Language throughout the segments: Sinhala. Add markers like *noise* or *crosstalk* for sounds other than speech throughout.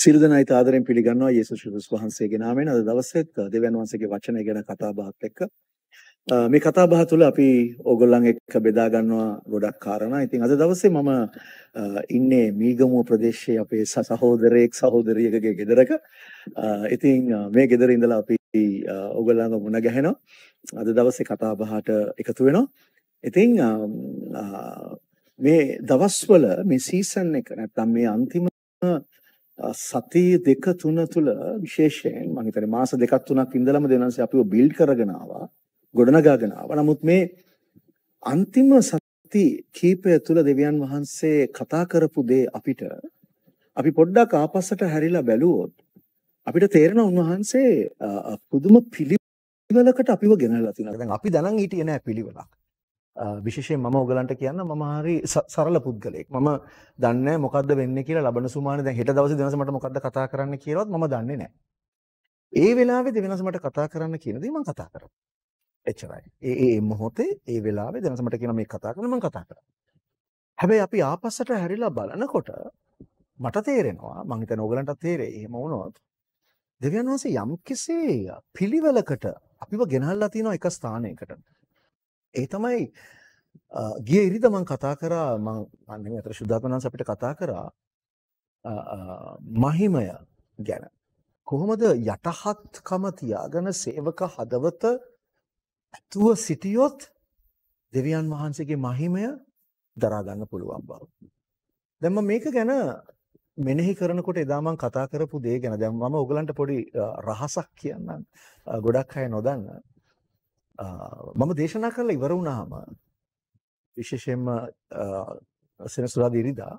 සියලු දෙනායිත ආදරෙන් පිළිගන්නවා යේසුස් ක්‍රිස්තුස් වහන්සේගේ නාමයෙන් අද දවසේත් දෙවියන් වහන්සේගේ වචනය ගැන කතා බහත් එක්ක මේ කතා බහ තුළ අපි ඕගොල්ලන් එක්ක බෙදා ගන්නවා ගොඩක් කාරණා. ඉතින් අද දවසේ මම ඉන්නේ මීගමුව ප්‍රදේශයේ අපේ සහෝදරයෙක් සහෝදරියකගේ ගෙදරක. ඉතින් මේ ගෙදර ඉඳලා අපි ඕගොල්ලන්ව මුණ ගැහෙනවා. අද දවසේ කතා බහට එකතු වෙනවා. ඉතින් මේ දවස්වල මේ සීසන් එක නැත්තම් මේ අන්තිම සති දෙක තුන තුල විශේෂයෙන් මම හිතන්නේ මාස දෙකක් තුනක් ඉඳලම දෙනන්සේ අපිව බිල්ඩ් කරගෙන ආවා ගොඩනගාගෙන ආවා. නමුත් මේ අන්තිම සති කීපය තුල දෙවියන් වහන්සේ කතා කරපු දේ අපිට අපි පොඩ්ඩක් ආපස්සට හැරිලා බැලුවොත් අපිට තේරෙන උන්වහන්සේ පුදුම පිළිවෙලකට අපිව ගෙනල්ලා තිනවා. දැන් අපි දැනන් හිටියේ නෑ පිළිවෙලක්. විශේෂයෙන් මම ඔයගලන්ට කියන්න මම හරි සරල පුද්ගලයෙක්. මම දන්නේ මොකද්ද වෙන්නේ කියලා ලබන සුමානේ දැන් හෙට දවසේ දෙනස මට මොකද්ද කතා කරන්න කියලාවත් මම දන්නේ නැහැ. ඒ වෙලාවේ දෙවෙනස මට කතා කරන්න කියන දේ මම කතා කරා. එච්චරයි. ඒ ඒ මොහොතේ ඒ වෙලාවේ දෙනස මට කියන මේ කතා කරන්න මම කතා කරා. හැබැයි අපි ආපස්සට හැරිලා බලනකොට මට තේරෙනවා මං හිතන ඔයගලන්ට තේරෙයි එහෙම වුණොත් දෙවියන් වහන්සේ යම් කෙසේ පිළිවෙලකට අපිව ගෙනල්ලා තියෙනවා එක ස්ථානයකට. ඒ තමයි ගිය ඉරිද මං කතා කරා මං අන්න අතර ශුද්ධාත්මනන්ස අපිට කතා කරා මහිමය ගැන කොහොමද යටහත්කම තියාගෙන සේවක හදවත ඇතුව සිටියොත් දෙවියන් වහන්සේගේ මහිමය දරාගන්න පුළුවන් බව. දැන් මේක ගැන මෙනෙහි කරනකොට එදා මම කතා කරපු දේ ගැන දැන් මම ඔයගලන්ට පොඩි රහසක් කියන්නම්. ගොඩක් අය නොදන්න. මම දේශනා කරලා ඉවර වුණාම විශේෂයෙන්ම සෙනසුරාදා ඉරිදා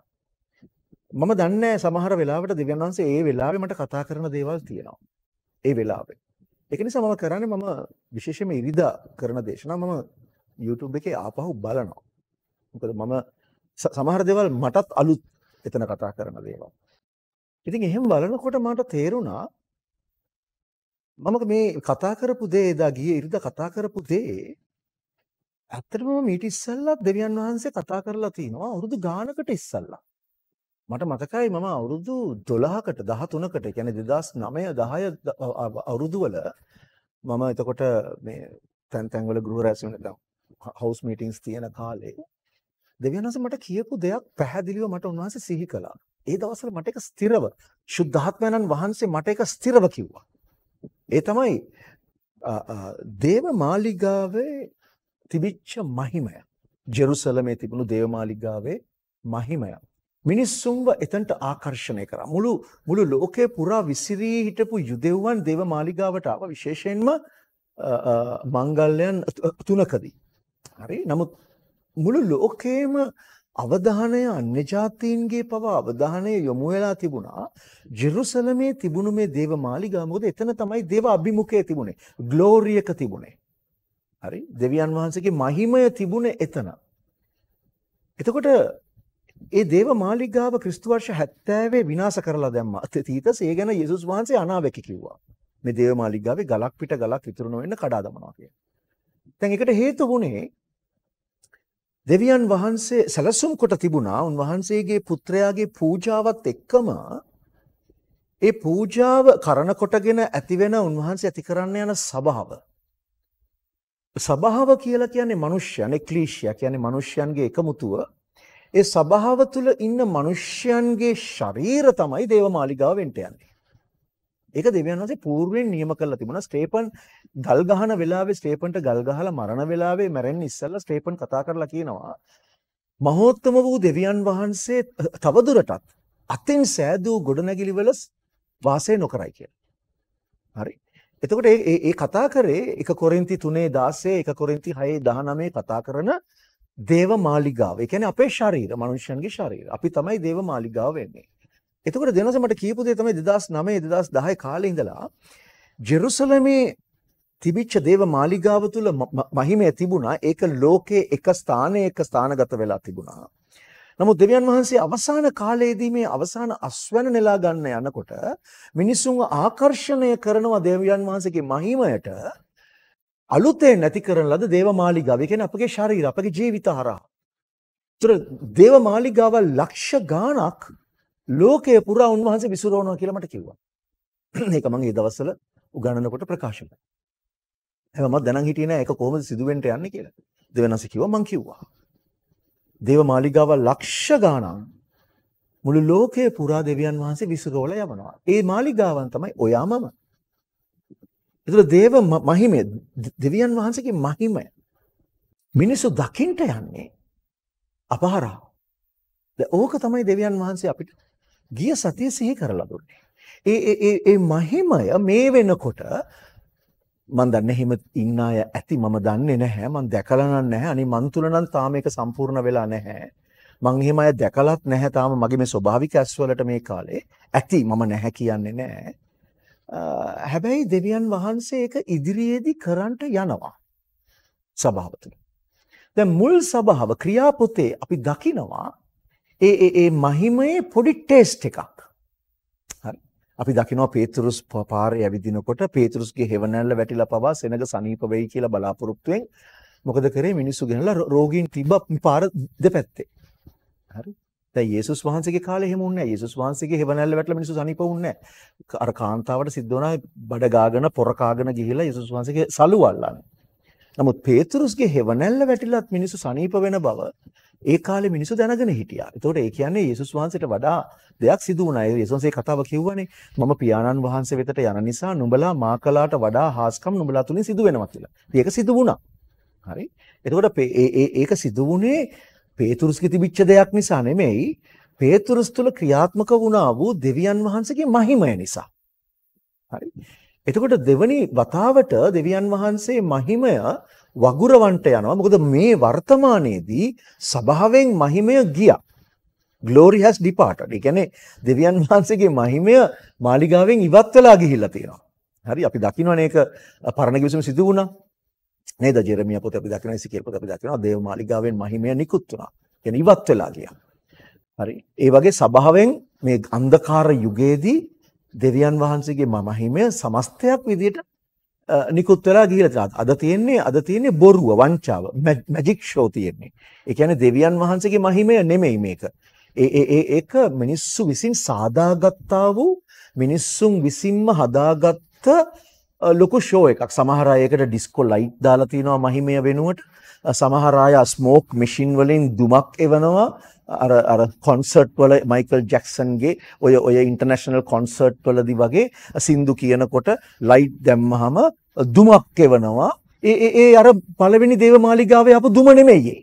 මම දන්නේ සමහර වෙලාවට දෙවියන් වහන්සේ ඒ වෙලාවේ මට කතා කරන දේවල් තියෙනවා. ඒ වෙලාවේ. ඒක නිසා මම කරන්නේ මම විශේෂයෙන්ම ඉරිදා කරන දේශනා මම YouTube එකේ ආපහු බලනවා. මොකද මම සමහර දේවල් මටත් අලුත් එතන කතා කරන දේවල්. ඉතින් එහෙම බලනකොට මට තේරුණා මම මේ කතා කරපු දේ එදා ගියේ ඉරිදා කතා කරපු දේ ඇත්තටම මීට ඉස්සෙල්ලා දෙවියන් වහන්සේ කතා කරලා තිනවා අවුරුදු ගානකට ඉස්සෙල්ලා. මට මතකයි මම අවුරුදු 12කට 13කට කියන්නේ 2009 10 අවුරුදු වල මම එතකොට මේ තැන් තැන් වල ගෘහ රැස්වීම් නැත්නම් හවුස් මීටින්ග්ස් තියෙන කාලේ දෙවියන් වහන්සේ මට කියපු දෙයක් පැහැදිලිව මට උන්වහන්සේ සිහි කළා. ඒ දවස්වල මට එක ස්ථිරව සුද්ධාත්මයන්න් වහන්සේ මට එක ස්ථිරව කිව්වා. ඒ තමයි දේව මාලිගාවේ තිබිච්ච මහිමය. ජෙරුසලමේ තිබුණු දේව මාලිගාවේ මහිමය. මිනිස්සුන්ව එතනට ආකර්ෂණය කරා. මුළු මුළු ලෝකේ පුරා විසිරී හිටපු යුදෙව්වන් දේව මාලිගාවට ආව විශේෂයෙන්ම මංගල්‍යයන් තුනකදී. හරි. නමුත් මුළු ලෝකේම අවධානය අන්‍ය ජාතීන්ගේ පවා අවධානය යොමු වෙලා තිබුණා ජෙරුසලමේ තිබුණු මේ දේව මාලිගාව මොකද එතන තමයි දේව අභිමුඛය තිබුණේ ග්ලෝරි එක තිබුණේ හරි දෙවියන් වහන්සේගේ මහිමය තිබුණේ එතන එතකොට ඒ දේව මාලිගාව ක්‍රිස්තු වර්ෂ 70 විනාශ කරලා දැම්මා තීතස ඒ ගැන යේසුස් වහන්සේ අනාවැකි කිව්වා මේ දේව මාලිගාවේ ගලක් පිට ගලක් ඉතුරු නොවෙන්න කඩා දමනවා කියලා දැන් ඒකට හේතු වුණේ දෙවියන් වහන්සේ සැලසුම් කොට තිබුණා උන්වහන්සේගේ පුත්‍රයාගේ පූජාවත් එක්කම ඒ පූජාව කරන කොටගෙන ඇතිවෙන උන්වහන්සේ ඇති කරන්න යන සභාව. සභාව කියලා කියන්නේ මනුෂ්‍යයන් එක්ලීෂිය කියන්නේ මනුෂ්‍යයන්ගේ එකමුතුව. ඒ සභාව තුළ ඉන්න මනුෂ්‍යයන්ගේ ශරීර තමයි දේව මාලිගාවෙන්ට යන්නේ. ඒක දෙවියන් වහන්සේ පූර්වයෙන් නියම කරලා තිබුණා ස්ටේපන් ගල් ගහන වෙලාවේ ස්ටේපන්ට ගල් ගහලා මරණ වෙලාවේ මැරෙන්න ඉස්සෙල්ලා ස්ටේපන් කතා කරලා කියනවා මහෝත්තම වූ දෙවියන් වහන්සේ තවදුරටත් අතින් සෑදූ ගොඩනැගිලි වල වාසය නොකරයි කියලා. හරි. එතකොට ඒ ඒ කතා කරේ 1 කොරින්ති 3:16 1 කොරින්ති 6:19 කතා කරන දේව මාලිගාව. ඒ කියන්නේ අපේ ශරීර, මනුෂ්‍යයන්ගේ ශරීර. අපි තමයි දේව මාලිගාව වෙන්නේ. එතකොට දෙනස මට කියපු දේ තමයි 2009 2010 කාලේ ඉඳලා ජෙරුසලමේ තිබිච්ච දේව මාලිගාව තුල මහිමය තිබුණා. ඒක ලෝකයේ එක ස්ථානයක ස්ථානගත වෙලා තිබුණා. නමුත් දෙවියන් වහන්සේ අවසාන කාලයේදී මේ අවසාන අස්වැන්න නෙලා ගන්න යනකොට මිනිසුන්ව ආකර්ෂණය කරනවා දෙවියන් වහන්සේගේ මහිමයට අලුතෙන් නැති කරන ලද දේවමාලිගාව. ඒ කියන්නේ අපගේ ශරීර, අපගේ ජීවිත හරහා. ඒතර දේවමාලිගාව ලක්ෂ ගාණක් ලෝකයේ පුරා උන්වහන්සේ විසිරවනවා කියලා මට කිව්වා. මේක මම ඒ දවස්වල උගන්වනකොට ප්‍රකාශ කළා. හැබැයි මම දැනන් හිටියේ නෑ ඒක කොහොමද සිදුවෙන්න යන්නේ කියලා. දෙවනස කිව්වා මං කිව්වා. දේවමාලිගාව ලක්ෂ ගාණක් මුළු ලෝකයේ පුරා දෙවියන් වහන්සේ විසිරවල යවනවා. ඒ මාලිගාවන් තමයි ඔයාමම. ඒතර දේව මහිමය දෙවියන් වහන්සේගේ මහිමය මිනිසු දකින්ට යන්නේ අපහරා. ඕක තමයි දෙවියන් වහන්සේ අපිට ගිය සතිය සිහි කරලා දුන්නේ. ඒ ඒ ඒ මහිමය මේ වෙනකොට මම දන්නේ එහෙම ඉන්න අය ඇති මම දන්නේ නැහැ මම දැකලා නම් නැහැ අනේ මන් තුල නම් තාම ඒක සම්පූර්ණ වෙලා නැහැ මං එහෙම අය දැකලත් නැහැ තාම මගේ මේ ස්වභාවික ඇස්වලට මේ කාලේ ඇති මම නැහැ කියන්නේ නැහැ හැබැයි දෙවියන් වහන්සේ ඒක ඉදිරියේදී කරන්නට යනවා සභාවතුල දැන් මුල් සභාව ක්‍රියාපොතේ අපි දකිනවා ඒ ඒ ඒ මහිමේ පොඩි ටෙස්ට් එකක් හරි අපි දකිනවා පේතුරුස් පාරේ ඇවිදිනකොට පේතුරුස්ගේ හෙවණැල්ල වැටිලා පවා සෙනඟ සනීප වෙයි කියලා බලාපොරොත්තුෙන් මොකද කරේ මිනිස්සු ගෙනලා රෝගීන් තිබ්බ පාර දෙපැත්තේ. හරි. දැන් යේසුස් වහන්සේගේ කාලේ එහෙම වුණේ නැහැ. යේසුස් වහන්සේගේ හෙවණැල්ල වැටලා මිනිස්සු සනීප වුණේ නැහැ. අර කාන්තාවට සිද්ධ වුණා බඩ ගාගෙන පොර කාගෙන ගිහිලා යේසුස් වහන්සේගේ සලු අල්ලන්නේ. නමුත් පේතුරුස්ගේ හෙවණැල්ල වැටිලත් මිනිස්සු සනීප වෙන බව ඒ කාලේ මිනිස්සු දැනගෙන හිටියා. ඒතකොට ඒ කියන්නේ යේසුස් වහන්සේට වඩා දෙයක් සිදු වුණා. ඒ යේසුස් වහන්සේ කතාව කිව්වනේ මම පියාණන් වහන්සේ වෙතට යන නිසා නුඹලා මා කලාට වඩා හාස්කම් නුඹලා තුලින් සිදු වෙනවා කියලා. ඒක සිදු වුණා. හරි. එතකොට ඒක සිදු වුණේ පේතුරුස්ගේ තිබිච්ච දෙයක් නිසා නෙමෙයි. පේතුරුස් තුල ක්‍රියාත්මක වුණා වූ දෙවියන් වහන්සේගේ මහිමය නිසා. හරි. එතකොට දෙවනි වතාවට දෙවියන් වහන්සේ මහිමය වගුරවන්ට යනවා මොකද මේ වර්තමානයේදී සභාවෙන් මහිමය ගියා. glory has departed. ඒ කියන්නේ දෙවියන් වහන්සේගේ මහිමය මාලිගාවෙන් ඉවත් වෙලා ගිහිල්ලා තියෙනවා. හරි අපි දකින්නවනේ ඒක පරණ කිවිසම සිදු වුණා. නේද? ජෙරමියා පොත අපි දකිනවා, ඉසිකේල් පොත අපි දකිනවා. දේව මාලිගාවෙන් මහිමය නිකුත් වුණා. කියන්නේ ඉවත් වෙලා ගියා. හරි. ඒ වගේ සභාවෙන් මේ අන්ධකාර යුගයේදී දෙවියන් වහන්සේගේ මහිමය සමස්තයක් විදියට නිකුත් වෙලා ගිහිලා අද තියෙන්නේ අද තියෙන්නේ බොරුව වංචාව මැජික් ෂෝ තියෙන්නේ. ඒ කියන්නේ දෙවියන් වහන්සේගේ මහිමය නෙමෙයි මේක. ඒ ඒ ඒක මිනිස්සු විසින් සාදාගත්තා වූ මිනිස්සුන් විසින්ම හදාගත්ත ලොකු ෂෝ එකක් සමහර අයකට ඩිස්කෝ ලයිට් දාලා තිනවා මහිමය වෙනුවට සමහර අය ස්මෝක් මැෂින් වලින් දුමක් එවනවා අර අර කොන්සර්ට් වල මයිකල් ජැක්සන්ගේ ඔය ඔය ඉන්ටර්නැෂනල් කොන්සර්ට් වලදී වගේ සින්දු කියනකොට ලයිට් දැම්මහම දුමක් එවනවා ඒ ඒ අර පළවෙනි දේවමාලිගාවේ අප දුම නෙමෙයි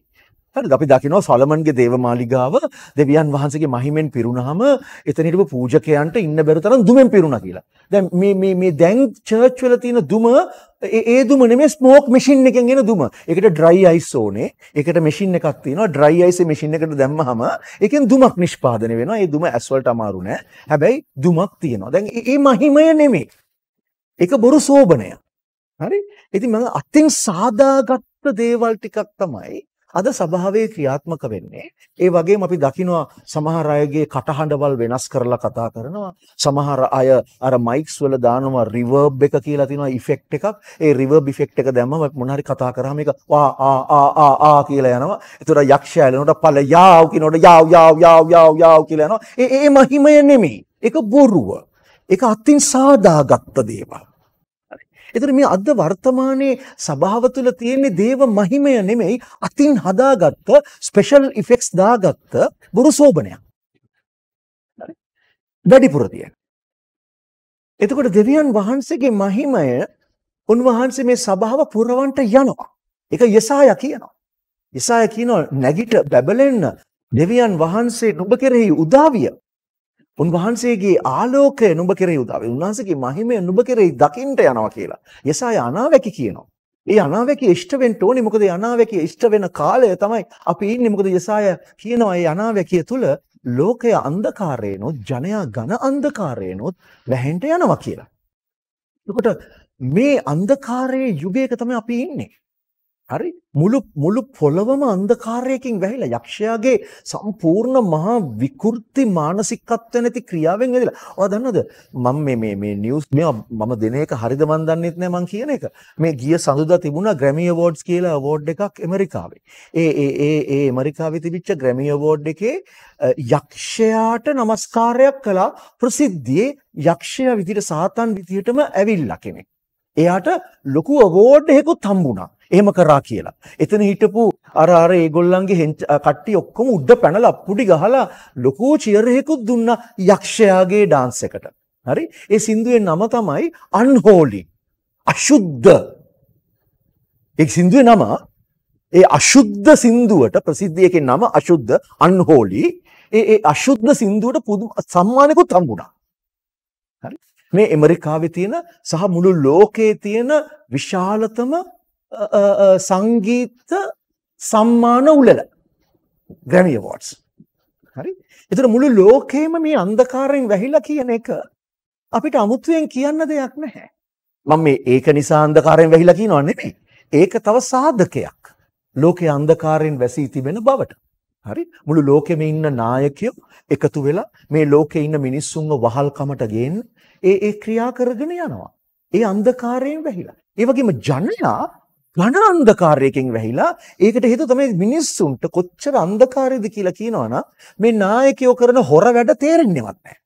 හරිද අපි දකිනවා සොලමන්ගේ දේවමාලිගාව දෙවියන් වහන්සේගේ මහිමෙන් පිරුණාම එතන හිටපු පූජකයන්ට ඉන්න බැරි තරම් දුමෙන් පිරුණා කියලා. දැන් මේ මේ මේ දැන් චර්ච් වල තියෙන දුම ඒ දුම නෙමෙයි ස්මෝක් මැෂින් එකෙන් එන දුම. ඒකට ඩ්‍රයි අයිස් ඕනේ. ඒකට මැෂින් එකක් තියෙනවා. ඩ්‍රයි අයිස් මැෂින් එකට දැම්මහම ඒකෙන් දුමක් නිෂ්පාදනය වෙනවා. ඒ දුම ඇස් වලට අමාරු නෑ. හැබැයි දුමක් තියෙනවා. දැන් මේ මහිමය නෙමෙයි. ඒක බොරු සෝබනයක්. හරි ඉතින් මම අතින් සාදාගත්ත දේවල් ටිකක් තමයි අද සභාවේ ක්‍රියාත්මක වෙන්නේ ඒ වගේම අපි දකිනවා සමහර අයගේ කටහඬවල් වෙනස් කරලා කතා කරනවා සමහර අය අර මයික්ස් වල දානවා රිවර්බ් එක කියලා තියෙනවා ඉෆෙක්ට් එකක් ඒ රිවර්බ් ඉෆෙක්ට් එක දැම්මම මොන හරි කතා කරාම ඒක ආ ආ ආ ආ ආ කියලා යනවා ඒතර යක්ෂයා එලනකොට පළ යාව් කියනකොට යාව් යාව් යාව් යාව් යාව් කියලා යනවා ඒ ඒ මහිමය නෙමෙයි ඒක බොරුව ඒක අතින් සාදාගත්ත දේවල් ඒතර මේ අද වර්තමානයේ සභාව තුළ තියෙන දේව මහිමය නෙමෙයි අතින් හදාගත්ත ස්පෙෂල් ඉෆෙක්ට්ස් දාගත්ත බුරුසෝබනයක්. වැඩිපුර තියෙන. එතකොට දෙවියන් වහන්සේගේ මහිමය උන්වහන්සේ මේ සභාව පුරවන්ට යනවා. ඒක යසායා කියනවා. යසායා කියනවා නැගිට බැබලෙන්න දෙවියන් වහන්සේ නුඹ කෙරෙහි උදාවිය උන්වහන්සේගේ ආලෝකය නුඹ කෙරෙහි උදා වේ. උන්වහන්සේගේ මහිමය නුඹ කෙරෙහි දකින්ට යනවා කියලා. යසාය අනාවැකි කියනවා. ඒ අනාවැකි ඉෂ්ට වෙන්න ඕනේ. මොකද ඒ අනාවැකි ඉෂ්ට වෙන කාලය තමයි අපි ඉන්නේ. මොකද යසාය කියනවා ඒ අනාවැකිය තුල ලෝකය අන්ධකාරයනොත් ජනයා ඝන අන්ධකාරයනොත් වැහෙන්න යනවා කියලා. එතකොට මේ අන්ධකාරයේ යුගයක තමයි අපි ඉන්නේ. හරි මුළු මුළු පොළවම අන්ධකාරයකින් වැහිලා යක්ෂයාගේ සම්පූර්ණ මහා විකෘති මානසිකත්ව නැති ක්‍රියාවෙන් ඇදලා. ඔයා දන්නවද මම මේ මේ මේ නිවුස් මේවා මම දෙන එක හරිද මන් දන්නෙත් නෑ මං කියන එක. මේ ගිය සඳුදා තිබුණා ග්‍රැමි අවෝඩ්ස් කියලා අවෝඩ් එකක් ඇමරිකාවේ. ඒ ඒ ඒ ඒ ඇමරිකාවේ තිබිච්ච ග්‍රැමි අවෝඩ් එකේ යක්ෂයාට নমස්කාරයක් කළා ප්‍රසිද්ධියේ යක්ෂයා විදිහට සාතන් විදිහටම ඇවිල්ලා කෙනෙක්. එයාට ලොකු අවෝඩ් එකකුත් හම්බුණා. එහෙම කරා කියලා. එතන හිටපු අර අර ඒගොල්ලන්ගේ කට්ටිය ඔක්කොම උඩ පැනලා අප්පුඩි ගහලා ලොකෝ චියර් එකකුත් දුන්නා යක්ෂයාගේ ඩාන්ස් එකට. හරි? ඒ සින්දුවේ නම තමයි unholy. අශුද්ධ. ඒ සින්දුවේ නම ඒ අශුද්ධ සින්දුවට ප්‍රසිද්ධියකේ නම අශුද්ධ unholy. ඒ ඒ අශුද්ධ සින්දුවට පුදුම සම්මානයකුත් හම්බුණා. හරි? මේ ඇමරිකාවේ තියෙන සහ මුළු ලෝකයේ තියෙන විශාලතම සංගීත සම්මාන උළල ග්‍රැමි අවෝඩ්ස් හරි එතන මුළු ලෝකේම මේ අන්ධකාරයෙන් වැහිලා කියන එක අපිට අමුතුවෙන් කියන්න දෙයක් නැහැ මම මේ ඒක නිසා අන්ධකාරයෙන් වැහිලා කියනවා නෙමෙයි ඒක තව සාධකයක් ලෝකේ අන්ධකාරයෙන් වැසී තිබෙන බවට හරි මුළු ලෝකෙම ඉන්න නායකයෝ එකතු වෙලා මේ ලෝකේ ඉන්න මිනිස්සුන්ව වහල් කමට ගේන්න ඒ ඒ ක්‍රියා කරගෙන යනවා ඒ අන්ධකාරයෙන් වැහිලා ඒ වගේම ජනයා ඝන අන්ධකාරයකින් වැහිලා ඒකට හේතුව තමයි මිනිස්සුන්ට කොච්චර අන්ධකාරයද කියලා කියනවනම් මේ නායකයෝ කරන හොර වැඩ තේරෙන්නේවත් නැහැ.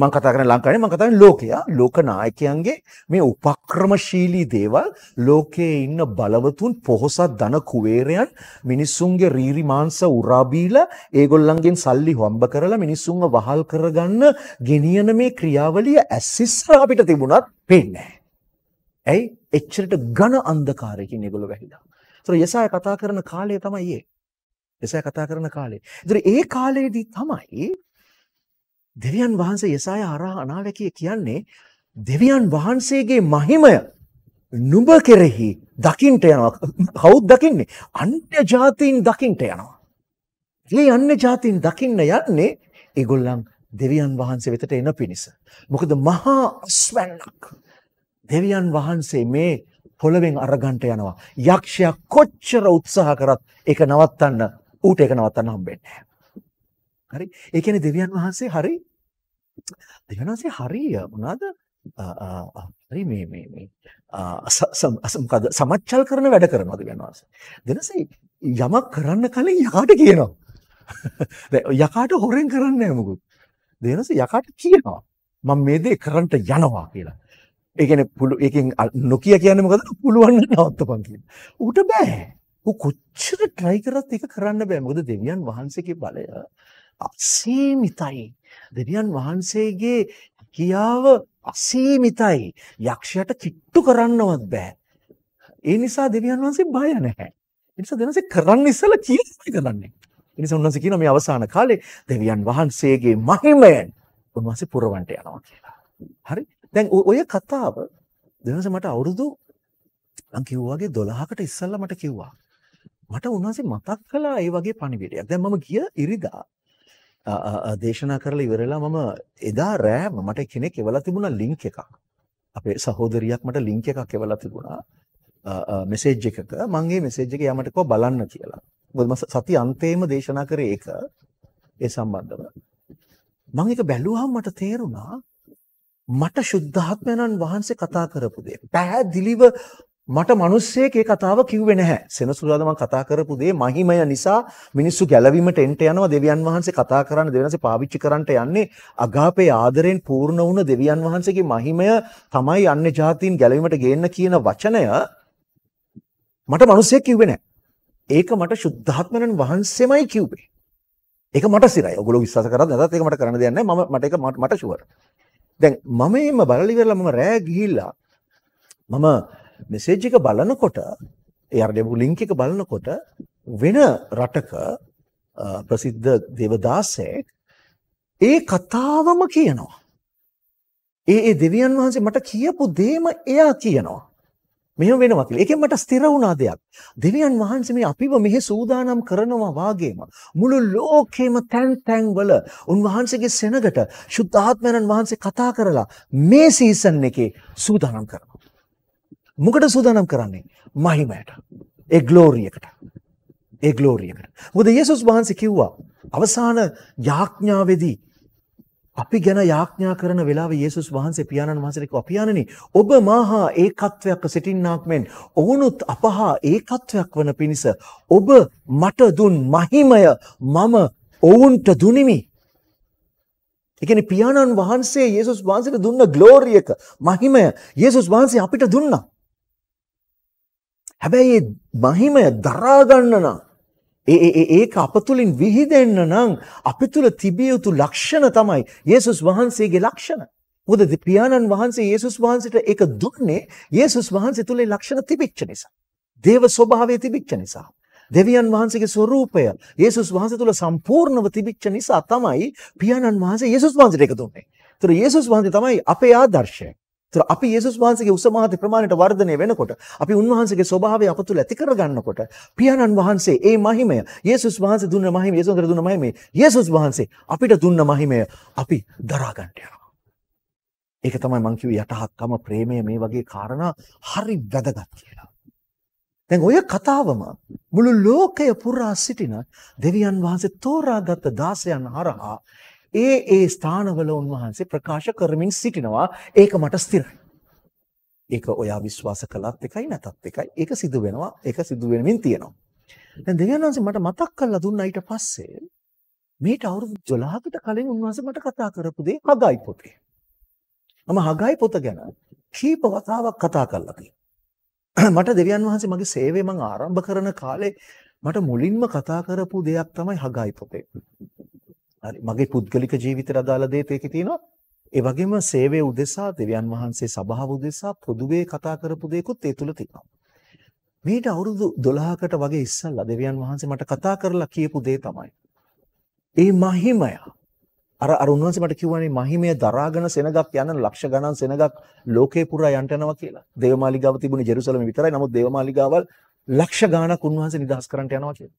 මම කතා කරන්නේ ලංකාවේ මම කතා කරන්නේ ලෝකයා ලෝක නායකයන්ගේ මේ උපක්‍රමශීලී දේවල් ලෝකයේ ඉන්න බලවතුන් පොහොසත් ධන කුවේරයන් මිනිස්සුන්ගේ රීරි මාංශ උරා බීලා ඒගොල්ලන්ගෙන් සල්ලි හොම්බ කරලා මිනිස්සුන්ව වහල් කරගන්න ගෙනියන මේ ක්‍රියාවලිය ඇස් ඉස්සර අපිට තිබුණත් පේන්නේ නැහැ. ඇයි එච්චරට ඝන අන්ධකාරයකින් ඒගොල්ලෝ වැහිලා. ඒතර යසාය කතා කරන කාලය තමයි ඒ. යසාය කතා කරන කාලේ. ඒතර ඒ කාලේදී තමයි දෙවියන් වහන්සේ යසාය හරහා අනාවැකිය කියන්නේ දෙවියන් වහන්සේගේ මහිමය නුඹ කෙරෙහි දකින්ට යනවා. කවුද දකින්නේ? අන්‍ය જાතීන් දකින්ට යනවා. මේ අන්‍ය જાතීන් දකින්න යන්නේ ඒගොල්ලන් දෙවියන් වහන්සේ වෙතට එන පිණිස. මොකද මහා අස්වැන්නක්. දෙවියන් වහන්සේ මේ පොළවෙන් අරගන්ට යනවා. යක්ෂයා කොච්චර උත්සාහ කරත් ඒක නවත්තන්න ඌට ඒක නවත්තන්න හම්බෙන්නේ නැහැ. හරි? ඒ කියන්නේ දෙවියන් වහන්සේ හරි දෙවියන් වහන්සේ හරිය මොනවාද? හරි මේ මේ මේ මොකද සමච්චල් කරන වැඩ කරනවා දෙවියන් වහන්සේ. දෙනසේ යමක් කරන්න කලින් යකාට කියනවා. *laughs* දැන් යකාට හොරෙන් කරන්නේ නැහැ මොකුත්. දෙනසේ යකාට කියනවා. මම මේ දේ කරන්නට යනවා කියලා. ඒ කියන්නේ පුළු ඒකෙන් නොකිය කියන්නේ මොකද? පුළුවන් නම් නවත්තපන් කියන. ඌට බෑ. ඌ කොච්චර try කරත් ඒක කරන්න බෑ. මොකද දෙවියන් වහන්සේගේ බලය අසීමිතයි. දෙවියන් වහන්සේගේ කියාව අසීමිතයි. යක්ෂයාට කිට්ටු කරන්නවත් බෑ. ඒ නිසා දෙවියන් වහන්සේ බය නැහැ. ඒ නිසා දෙවියන්සේ කරන්න ඉස්සලා කියන්නේ කරන්නේ. ඒ නිසා උන්වහන්සේ කියනවා මේ අවසාන කාලේ දෙවියන් වහන්සේගේ මහිමයෙන් උන්වහන්සේ පුරවන්ට යනවා කියලා. හරි? දැන් ඔය කතාව දෙනස මට අවුරුදු මං කිව්වාගේ 12කට ඉස්සෙල්ලා මට කිව්වා. මට උන්වහන්සේ මතක් කළා ඒ වගේ පණිවිඩයක්. දැන් මම ගිය ඉරිදා දේශනා කරලා ඉවරලා මම එදා රෑම මට කෙනෙක් එවලා තිබුණා ලින්ක් එකක්. අපේ සහෝදරියක් මට ලින්ක් එකක් එවලා තිබුණා. මෙසේජ් එකක මම මේ මෙසේජ් එක යාමට කව බලන්න කියලා. මොකද මම සති අන්තයේම දේශනා කරේ ඒක ඒ සම්බන්ධව. මම ඒක බැලුවහම මට තේරුණා මට සුද්ධාත්මයන්න් වහන්සේ කතා කරපු දේ. පැහැදිලිව මට මිනිස්සෙක් ඒ කතාව කිව්වේ නැහැ. සෙනසුරාදා මම කතා කරපු දේ මහිමය නිසා මිනිස්සු ගැලවීමට එන්ට යනවා දෙවියන් වහන්සේ කතා කරන්න දෙවියන්සේ පාවිච්චි කරන්නට යන්නේ අගාපේ ආදරෙන් පූර්ණ වුණ දෙවියන් වහන්සේගේ මහිමය තමයි අන්නේ ජාතීන් ගැලවීමට ගේන්න කියන වචනය මට මිනිස්සෙක් කිව්වේ නැහැ. ඒක මට සුද්ධාත්මයන්න් වහන්සේමයි කිව්වේ. ඒක මට සිරයි. ඔගොල්ලෝ විශ්වාස කරත් නැතත් ඒක මට කරන්න දෙයක් නැහැ. මම මට ඒක මට ෂුවර්. දැන් මම එහෙම බලලා ඉවරලා මම රෑ ගිහිල්ලා මම මෙසේජ් එක බලනකොට ඒ අර දෙපු ලින්ක් එක බලනකොට වෙන රටක ප්‍රසිද්ධ දේවදාසෙක් ඒ කතාවම කියනවා. ඒ ඒ දෙවියන් වහන්සේ මට කියපු දේම එයා කියනවා. මෙහෙම වෙනවා කියලා. ඒකෙන් මට ස්ථිර වුණා දෙයක්. දෙවියන් වහන්සේ මේ අපිව මෙහි සූදානම් කරනවා වාගේම මුළු ලෝකෙම තැන් තැන් වල උන්වහන්සේගේ සෙනගට සුද්ධාත්මයන් වහන්සේ කතා කරලා මේ සීසන් එකේ සූදානම් කරනවා. මොකට සූදානම් කරන්නේ? මහිමයට. ඒ ග්ලෝරි එකට. ඒ ග්ලෝරි එකට. මොකද යේසුස් වහන්සේ කිව්වා අවසාන යාඥාවේදී අපි ගැන යාඥා කරන වෙලාවේ යේසුස් වහන්සේ පියාණන් වහන්සේට කිව්වා පියාණනි ඔබ මාහා ඒකත්වයක් සිටින්නාක් මෙන් ඔවුනුත් අපහා ඒකත්වයක් වන පිණිස ඔබ මට දුන් මහිමය මම ඔවුන්ට දුනිමි. ඒ කියන්නේ පියාණන් වහන්සේ යේසුස් වහන්සේට දුන්න ග්ලෝරි එක මහිමය යේසුස් වහන්සේ අපිට දුන්නා. හැබැයි මේ මහිමය දරා ගන්න නම් ඒ ඒක අප තුළින් විහිදෙන්න නම් අපි තුළ තිබිය යුතු ලක්ෂණ තමයි යේසුස් වහන්සේගේ ලක්ෂණ. මොකද පියාණන් වහන්සේ යේසුස් වහන්සේට ඒක දුන්නේ යේසුස් වහන්සේ තුලේ ලක්ෂණ තිබිච්ච නිසා. දේව ස්වභාවය තිබිච්ච නිසා. දෙවියන් වහන්සේගේ ස්වરૂපය යේසුස් වහන්සේ තුල සම්පූර්ණව තිබිච්ච නිසා තමයි පියාණන් වහන්සේ යේසුස් වහන්සේට ඒක දුන්නේ. ඒතර යේසුස් වහන්සේ තමයි අපේ ආදර්ශය. ඒතර අපි යේසුස් වහන්සේගේ උසමහත් ප්‍රමාණයට වර්ධනය වෙනකොට අපි උන්වහන්සේගේ ස්වභාවය අප තුළ ඇති කරගන්නකොට පියාණන් වහන්සේ ඒ මහිමය යේසුස් වහන්සේ දුන්න මහිමය යේසුස්තර දුන්න මහිමය යේසුස් වහන්සේ අපිට දුන්න මහිමය අපි දරා ගන්න ඒක තමයි මං කිව්වේ යටහක්කම ප්‍රේමය මේ වගේ කාරණා හරි වැදගත් කියලා. දැන් ඔය කතාවම මුළු ලෝකය පුරා සිටින දෙවියන් වහන්සේ තෝරාගත් දාසයන් හරහා ඒ ඒ ස්ථානවල උන්වහන්සේ ප්‍රකාශ කරමින් සිටිනවා. ඒක මට ස්ථිරයි. ඒක ඔයා විශ්වාස කළත් එකයි නැතත් එකයි. ඒක සිදු වෙනවා. ඒක සිදු වෙනමින් තියෙනවා. දැන් දෙවියන් වහන්සේ මට මතක් කරලා දුන්නා ඊට පස්සේ මේට අවුරුදු 12කට කලින් උන්වහන්සේ මට කතා කරපු දේ හගයි පොතේ. මම හගයි පොත ගැන කීප වතාවක් කතා කරලා තියෙනවා. මට දෙවියන් වහන්සේ මගේ සේවය මම ආරම්භ කරන කාලේ මට මුලින්ම කතා කරපු දෙයක් තමයි හගයි පොතේ. හරි මගේ පුද්ගලික ජීවිතයට අදාළ දේ තේකේ තියෙනවා. ඒ වගේම සේවයේ උදෙසා දෙවියන් වහන්සේ සභාව උදෙසා පොදුවේ කතා කරපු දේකුත් ඒ තුල තියෙනවා. මේට අවුරුදු 12කට වගේ ඉස්සෙල්ලා දෙවියන් වහන්සේ මට කතා කරලා කියපු දේ තමයි. ඒ මහිමය අර අර උන්වහන්සේ මට කිව්වනේ මහිමය දරාගෙන සෙනගක් යන ලක්ෂ ගණන් සෙනගක් ලෝකේ පුරා යන්ට යනවා කියලා. දේවමාලිගාව තිබුණේ ජෙරුසලම විතරයි. නමුත් දේවමාලිගාවල් ලක්ෂ ගණක් උන්වහන්සේ නිදහස් කරන්නට යනවා කියලා.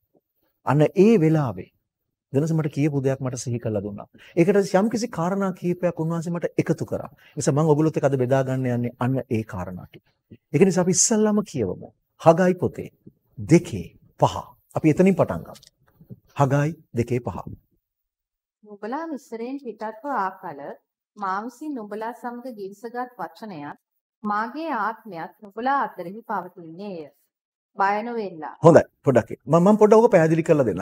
අන්න ඒ වෙලාවේ දෙනස මට කියපු දෙයක් මට සිහි කරලා දුන්නා. ඒකට යම්කිසි කාරණා කීපයක් උන්වහන්සේ මට එකතු කරා. නිසා මම ඔයගොල්ලොත් එක්ක අද බෙදා ගන්න යන්නේ අන්න ඒ කාරණා ටික. ඒක නිසා අපි ඉස්සල්ලාම කියවමු. හගයි පොතේ 2 5. අපි එතනින් පටන් ගමු. හගයි 2 5. නුඹලා විසරෙන් පිටත්ව ආකල මා විසින් නුඹලා සමග ගිවිසගත් වචනයක් මාගේ ආත්මයක් නුඹලා අතරෙහි පවතින්නේය. බය නොවෙන්න. හොඳයි පොඩ්ඩක් මම මම පොඩ්ඩක් ඔක පැහැදිලි කරලා දෙන්න.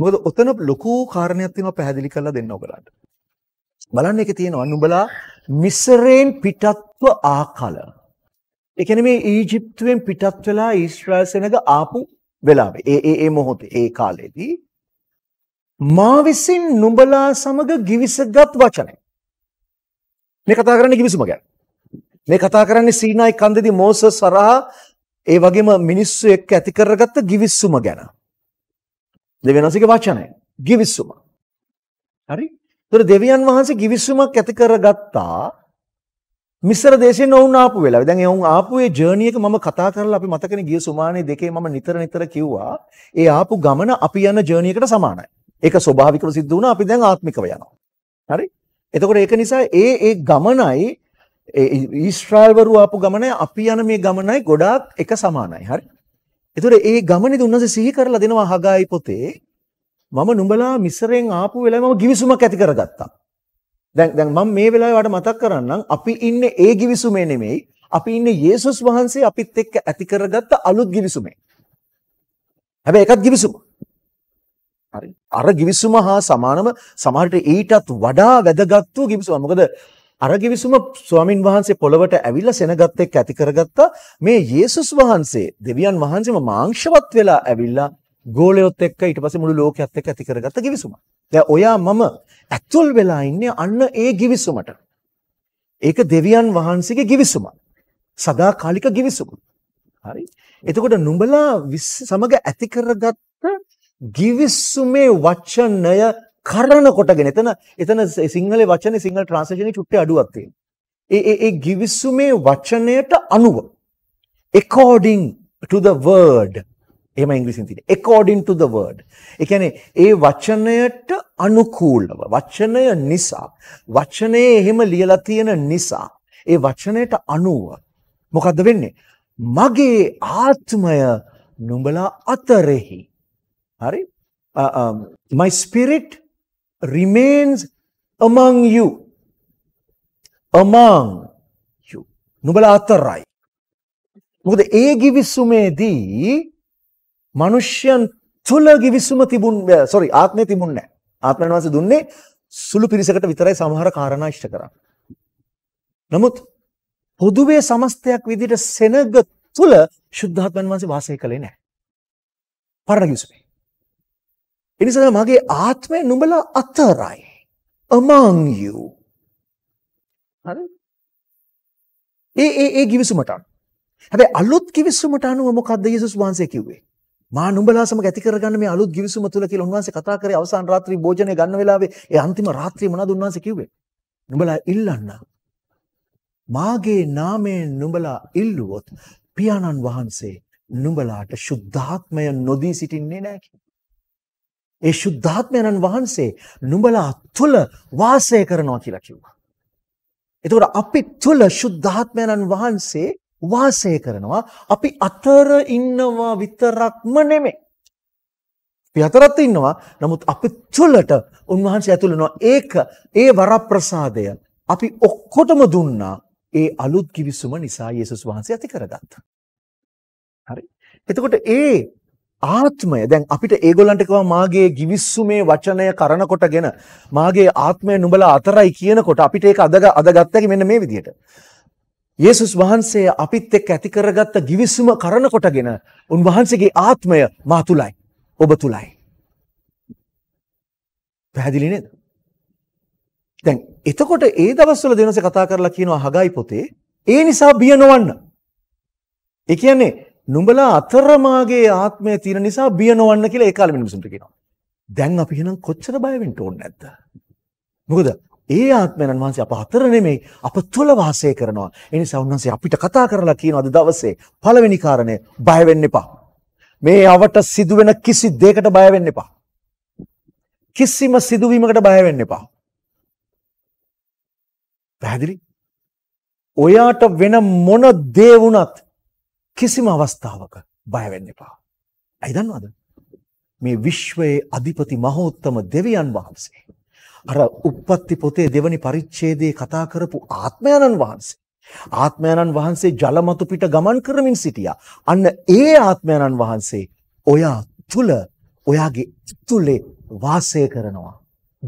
මොකද ඔතන ලොකු කාරණයක් තියෙනවා පැහැදිලි කරලා දෙන්න ඔයාලට. බලන්න ඒකේ තියෙනවා නුඹලා මිස්රයෙන් පිටත්ව ආකල. ඒ කියන්නේ මේ ඊජිප්තුවෙන් පිටත් වෙලා ඊශ්‍රායල් සෙනග ආපු වෙලාවේ ඒ ඒ ඒ මොහොතේ ඒ කාලේදී මා විසින් නුඹලා සමග givisගත් වචනය. මේ කතා කරන්නේ givisම ගැන. මේ කතා කරන්නේ සීනායි කන්දේදී මෝසස් සරහා ඒ වගේම මිනිස්සු එක්ක ඇති කරගත්ත givisuma ගැන. දෙවියන්සේගේ වචනය. givisuma. හරි? ඒතර දෙවියන් වහන්සේ givisumak ඇති කරගත්තා මිස්ර දේශයෙන් ඔවුන් ආපු වෙලාවේ. දැන් ඒ ඔවුන් ආපු ඒ ජර්නි එක මම කතා කරලා අපි මතකනේ ගිය සුමානේ දෙකේ මම නිතර නිතර කිව්වා. ඒ ආපු ගමන අපි යන ජර්නි එකට සමානයි. ඒක ස්වභාවිකව සිද්ධ වුණා. අපි දැන් ආත්මිකව යනවා. හරි? එතකොට ඒක නිසා ඒ ඒ ගමනයි ඊස්ට්‍රායිවරු ආපු ගමන අපි යන මේ ගමනයි ගොඩාක් එක සමානයි හරි. එතුර ඒ ගමනි දුන්නස සිහි කරලා දෙනවා හගායි පොතේ මම නුඹලා මිසරෙන් ආපු වෙලා මම ගිවිසුමක් ඇති කරගත්තා. දැන් දැන් මම මේ වෙලාවට මතක් කරන්නම් අපි ඉන්නේ ඒ ගිවිසුමේ නෙමෙයි අපි ඉන්නේ යේසුස් වහන්සේ අපිත් එක්ක ඇති කරගත්ත අලුත් ගිවිසුමේ. හැබැයි ඒකත් ගිවිසුම. හරි. අර ගිවිසුම හා සමානම සමහරට ඊටත් වඩා වැදගත් වූ ගිවිසුම. මොකද අර කිවිසුම ස්වාමින් වහන්සේ පොළවට ඇවිල්ලා සෙනගත් එක්ක ඇති කරගත්තා මේ යේසුස් වහන්සේ දෙවියන් වහන්සේම මාංශවත් වෙලා ඇවිල්ලා ගෝලයොත් එක්ක ඊට පස්සේ මුළු ලෝකයත් එක්ක ඇති කරගත්ත කිවිසුම. දැන් ඔයා මම ඇතුල් වෙලා ඉන්නේ අන්න ඒ කිවිසුමට. ඒක දෙවියන් වහන්සේගේ කිවිසුම. සදාකාලික කිවිසුම. හරි. එතකොට නුඹලා සමග ඇති කරගත්ත කිවිසුමේ වචනය කරන කොටගෙන එතන එතන සිංහල වචනේ සිංහල ට්‍රාන්ස්ලේෂනේ චුට්ටේ අඩුවක් තියෙනවා. ඒ ඒ ගිවිසුමේ වචනයට අනුව according to the word එහෙම ඉංග්‍රීසියෙන් තියෙන්නේ according to the word. ඒ කියන්නේ ඒ වචනයට අනුකූලව වචනය නිසා වචනේ එහෙම ලියලා තියෙන නිසා ඒ වචනයට අනුව මොකද්ද වෙන්නේ? මගේ ආත්මය නුඹලා අතරෙහි. හරි? my spirit remains among you. among you. නුබල අතරයි. මොකද ඒ ගිවිසුමේදී මනුෂ්‍යයන් තුළ ගිවිසුම තිබුණ සොරි ආත්මය තිබුණ නෑ. ආත්මයන් වහන්සේ දුන්නේ සුළු පිරිසකට විතරයි සමහර කාරණා ඉෂ්ට කරන්නේ. නමුත් පොදුවේ සමස්තයක් විදිහට සෙනග තුළ සුද්ධාත්මයන් වහන්සේ වාසය කළේ නෑ. පරණ ගිවිසුමේ ඒ නිසා මගේ ආත්මය නුඹලා අතරයි. among you. හරි? ඒ ඒ ඒ කිවිසුමට. හැබැයි අලුත් කිවිසුමට අනුව මොකද්ද යේසුස් වහන්සේ කිව්වේ? මා නුඹලා සමග ඇති කරගන්න මේ අලුත් කිවිසුම තුල කියලා උන්වහන්සේ කතා කරේ අවසාන රාත්‍රී භෝජනය ගන්න වෙලාවේ ඒ අන්තිම රාත්‍රිය මොනවද උන්වහන්සේ කිව්වේ? නුඹලා ඉල්ලන්න. මාගේ නාමයෙන් නුඹලා ඉල්ලුවොත් පියාණන් වහන්සේ නුඹලාට සුද්ධාත්මය නොදී සිටින්නේ නැහැ කියලා. ඒ සුද්ධාත්මයන්න් වහන්සේ නුඹලා තුල වාසය කරනවා කියලා කිව්වා. එතකොට අපි තුල සුද්ධාත්මයන්න් වහන්සේ වාසය කරනවා. අපි අතර ඉන්නවා විතරක්ම නෙමෙයි. අපි අතරත් ඉන්නවා. නමුත් අපි තුලට උන්වහන්සේ ඇතුළු වෙනවා. ඒක ඒ වරප්‍රසාදය අපි ඔක්කොටම දුන්නා. ඒ අලුත් කිවිසුම නිසා යේසුස් වහන්සේ ඇති කරගත්තා. හරි. එතකොට ඒ ආත්මය දැන් අපිට ඒගොල්ලන්ට කිව්වා මාගේ givissume වචනය කරන කොටගෙන මාගේ ආත්මය නුඹලා අතරයි කියනකොට අපිට ඒක අද අදගත්තකි මෙන්න මේ විදිහට. යේසුස් වහන්සේ අපිත් එක්ක ඇති කරගත්ත givissuම කරන කොටගෙන උන්වහන්සේගේ ආත්මය මා තුලයි ඔබ තුලයි. පැහැදිලි නේද? දැන් එතකොට ඒ දවස්වල දෙනස කතා කරලා කියනවා හගයි පොතේ ඒ නිසා බිය නොවන්න. ඒ කියන්නේ නුඹලා අතරමාගේ ආත්මය තියෙන නිසා බිය නොවන්න කියලා ඒ කාලේ මිනිසුන්ට කියනවා. දැන් අපි එහෙනම් කොච්චර බය වෙන්න ඕනේ නැද්ද? මොකද ඒ ආත්මයන් වහන්සේ අප අතර නෙමෙයි අප තුල වාසය කරනවා. ඒ නිසා උන්වහන්සේ අපිට කතා කරලා කියනවා අද දවසේ පළවෙනි කාරණය බය වෙන්න එපා. මේ අවට සිදුවෙන කිසි දෙයකට බය වෙන්න එපා. කිසිම සිදුවීමකට බය වෙන්න එපා. පැහැදිලි? ඔයාට වෙන මොන දේ වුණත් කිසිම අවස්ථාවක බය වෙන්න එපා. ඇයි දන්නවද? මේ විශ්වයේ අධිපති මහෝත්තම දෙවියන් වහන්සේ අර උප්පත්ති පොතේ දෙවනි පරිච්ඡේදයේ කතා කරපු ආත්මයන්න් වහන්සේ ආත්මයන්න් වහන්සේ ජලමතු පිට ගමන් කරමින් සිටියා. අන්න ඒ ආත්මයන්න් වහන්සේ ඔයා තුල ඔයාගේ තුලේ වාසය කරනවා.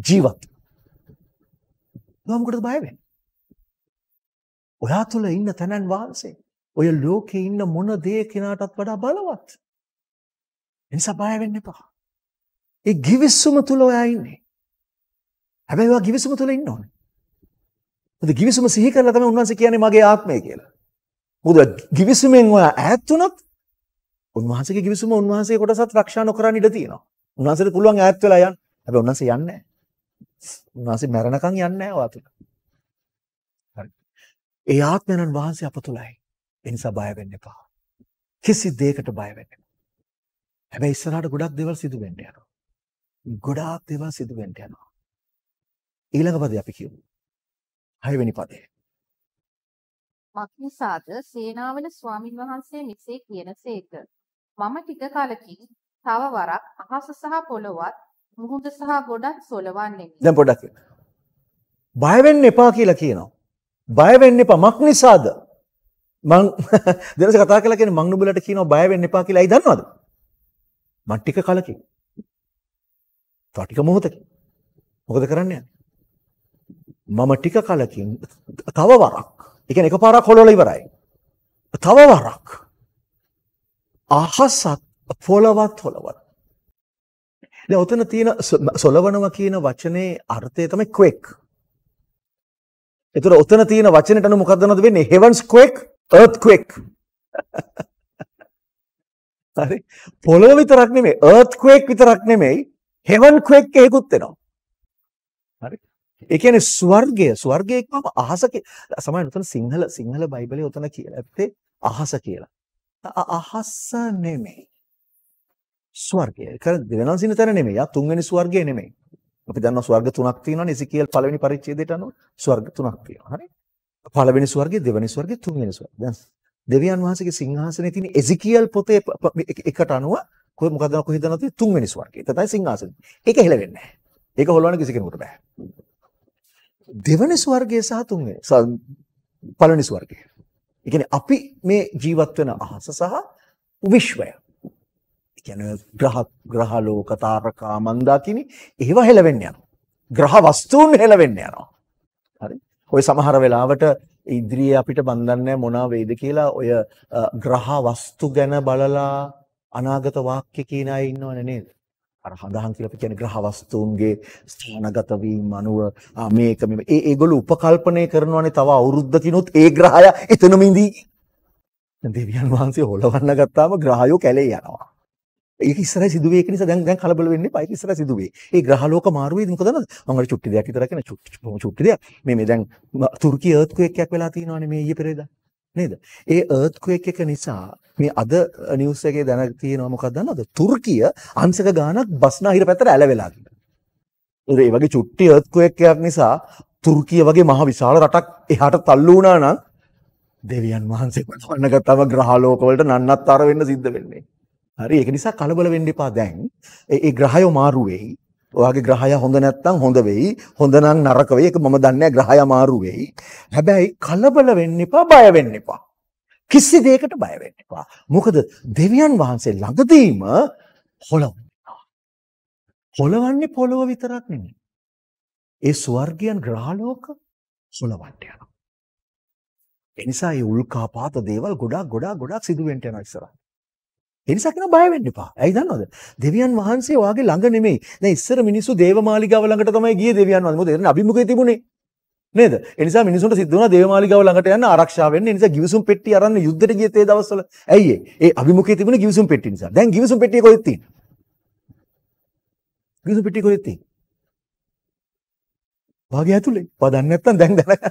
ජීවත්. මොකටද බය වෙන්නේ? ඔයා තුල ඉන්න තනන් වහන්සේ ඔය ලෝකේ ඉන්න මොන දේ කෙනාටත් වඩා බලවත්. එනිසා බය වෙන්න එපා. ඒ givisuma තුල ඔයා ඉන්නේ. හැබැයි ඔයා givisuma තුල ඉන්න ඕනේ. මොකද givisuma සිහි කරලා තමයි උන්වහන්සේ කියන්නේ මගේ ආත්මය කියලා. මොකද givisumෙන් ඔයා ඈත් වුණොත් උන්වහන්සේගේ givisuma උන්වහන්සේ කොටසත් ආරක්ෂා නොකරන ඉඩ තියෙනවා. උන්වහන්සේට පුළුවන් ඈත් වෙලා යන්න. හැබැයි උන්වහන්සේ යන්නේ නැහැ. උන්වහන්සේ මැරණකම් යන්නේ නැහැ ඔයා තුල. හරි. ඒ ආත්මයන් වහන්සේ අප තුලයි. එනිසා බය වෙන්න එපා. කිසි දෙයකට බය වෙන්න එපා. හැබැයි ඉස්සරහට ගොඩක් දේවල් සිදු වෙන්න යනවා. ගොඩාක් දේවල් සිදු වෙන්න යනවා. ඊළඟ පදේ අපි කියමු. 6 වෙනි පදේ. මක්නිසාද සේනාවන ස්වාමින් වහන්සේ මෙසේ කියනසේක. මම ටික කලකින් තව වරක් අහස සහ පොළොවත් මුහුද සහ ගොඩක් සොලවන්නේ. දැන් පොඩ්ඩක් බය වෙන්න එපා කියලා කියනවා. බය වෙන්න එපා මක්නිසාද? මං *laughs* දෙනස කතා කළා කියන්නේ මං නුඹලට කියනවා බය වෙන්න එපා කියලා. ඇයි දන්නවද? මං ටික කලකින්. තව ටික මොහොතකින්. මොකද කරන්නේ? මම ටික කලකින් තව වරක්. ඒ කියන්නේ එකපාරක් හොලවල ඉවරයි. තව වරක්. අහසත් පොළවත් හොලවත්. දැන් ඔතන තියෙන සොලවනවා කියන වචනේ අර්ථය තමයි quick. ඒතර ඔතන තියෙන වචනේට අනුව මොකක්ද වෙන්නේ? heavens quake earthquake *laughs* හරි පොළොව විතරක් නෙමෙයි earthquake විතරක් නෙමෙයි heaven quake එකකුත් වෙනවා හරි ඒ කියන්නේ ස්වර්ගය ස්වර්ගය එක්කම අහස සමහර උතන සිංහල සිංහල බයිබලයේ උතන කියලා ඇත්තේ අහස කියලා අහස නෙමෙයි ස්වර්ගය කරන්නේ වෙනසින තැන නෙමෙයි ආ තුන්වෙනි ස්වර්ගය නෙමෙයි අපි දන්නවා ස්වර්ග තුනක් තියෙනවානේ ඉසිකියල් පළවෙනි පරිච්ඡේදයට අනුව ස්වර්ග තුනක් තියෙනවා හරි පළවෙනි ස්වර්ගය දෙවෙනි ස්වර්ගය තුන්වෙනි ස්වර්ගය. දැන් දෙවියන් වහන්සේගේ සිංහාසනයේ තියෙන එසිකියල් පොතේ එකට අනුව කොහෙ මොකද කොහෙද නැති තුන්වෙනි ස්වර්ගය. ඒක තමයි සිංහාසනය. ඒක හෙල වෙන්නේ නැහැ. ඒක හොලවන්න කිසි කෙනෙකුට බෑ. දෙවෙනි ස්වර්ගය සහ තුන්වෙනි පළවෙනි ස්වර්ගය. ඒ කියන්නේ අපි මේ ජීවත් වෙන අහස සහ විශ්වය. ඒ කියන්නේ ග්‍රහ ග්‍රහ ලෝක තාරකා මන්දාකිනි ඒව හෙලවෙන්න යනවා. ග්‍රහ වස්තුන් හෙලවෙන්න යනවා. හරි. ඔය සමහර වෙලාවට ඉදිරියේ අපිට බන්ධන්නේ මොනවා වෙයිද කියලා ඔය ග්‍රහ වස්තු ගැන බලලා අනාගත වාක්‍ය කියන අය ඉන්නවනේ නේද? අර හඳහන් කියලා අපි කියන්නේ ග්‍රහ වස්තුන්ගේ ස්ථානගත වීම අනුව මේක මේ ඒ ඒගොල්ලෝ උපකල්පනය කරනවානේ තව අවුරුද්දකිනුත් ඒ ග්‍රහය එතනම ඉඳී. දෙවියන් වහන්සේ හොලවන්න ගත්තාම ග්‍රහයෝ කැලේ යනවා. ඒක ඉස්සරහ සිදුවේ ඒක නිසා දැන් දැන් කලබල වෙන්නේ පයික ඉස්සරහ සිදුවේ. ඒ ග්‍රහලෝක මාරුවේ මොකද නේද? මම අර චුට්ටි දෙයක් විතර කියන චුට්ටි දෙයක්. මේ මේ දැන් තුර්කිය අර්ත්ක්වේක් එකක් වෙලා තියෙනවානේ මේ ඊයේ පෙරේදා. නේද? ඒ අර්ත්ක්වේක් එක නිසා මේ අද නිවුස් එකේ දැන තියෙනවා මොකක්ද දන්නවද? තුර්කිය අංශක ගාණක් බස්නාහිර පැත්තට ඇල වෙලා තියෙනවා. ඒ වගේ චුට්ටි අර්ත්ක්වේක් එකක් නිසා තුර්කිය වගේ මහ විශාල රටක් එහාට තල්ලු වුණා නම් දෙවියන් වහන්සේ වන්නක තම ග්‍රහලෝකවලට නන්නත්තර වෙන්න සිද්ධ වෙන්නේ. හරි ඒක නිසා කලබල වෙන්න එපා දැන්. ඒ ග්‍රහයෝ මාරු වෙයි. ඔයාගේ ග්‍රහය හොඳ නැත්නම් හොඳ වෙයි. හොඳ නම් නරක වෙයි. ඒක මම දන්නේ ග්‍රහය මාරු වෙයි. හැබැයි කලබල වෙන්න එපා, බය වෙන්න එපා. කිසි දෙයකට බය වෙන්න එපා. මොකද දෙවියන් වහන්සේ ළඟදීම හොලවනවා. හොලවන්නේ පොළව විතරක් නෙමෙයි. ඒ ස්වර්ගයන් ග්‍රහලෝක හොලවන්න යනවා. එනිසා මේ උල්කාපාත දේවල් ගොඩාක් ගොඩාක් ගොඩාක් සිදුවෙන්න යනවා ඉස්සරහට. ඒ නිසා කියනවා බය වෙන්න එපා. ඇයි දන්නවද? දෙවියන් වහන්සේ වාගේ ළඟ නෙමෙයි. දැන් ඉස්සර මිනිස්සු දේවමාලිගාව ළඟට තමයි ගියේ දෙවියන් වහන්සේ. මොකද එතන අභිමුඛයේ තිබුණේ. නේද? ඒ නිසා මිනිසුන්ට සිද්ධ වුණා දේවමාලිගාව ළඟට යන්න ආරක්ෂා වෙන්න. ඒ නිසා ගිවිසුම් පෙට්ටිය අරන් යුද්ධෙට ගියේ තේ දවස්වල. ඇයි ඒ? ඒ අභිමුඛයේ තිබුණ ගිවිසුම් පෙට්ටිය නිසා. දැන් ගිවිසුම් පෙට්ටිය කොහෙද තියෙන්නේ? ගිවිසුම් පෙට්ටිය කොහෙද තියෙන්නේ? වාගේ ඇතුලේ. ඔබ දන්නේ නැත්නම් දැන් දැනගන්න. *laughs*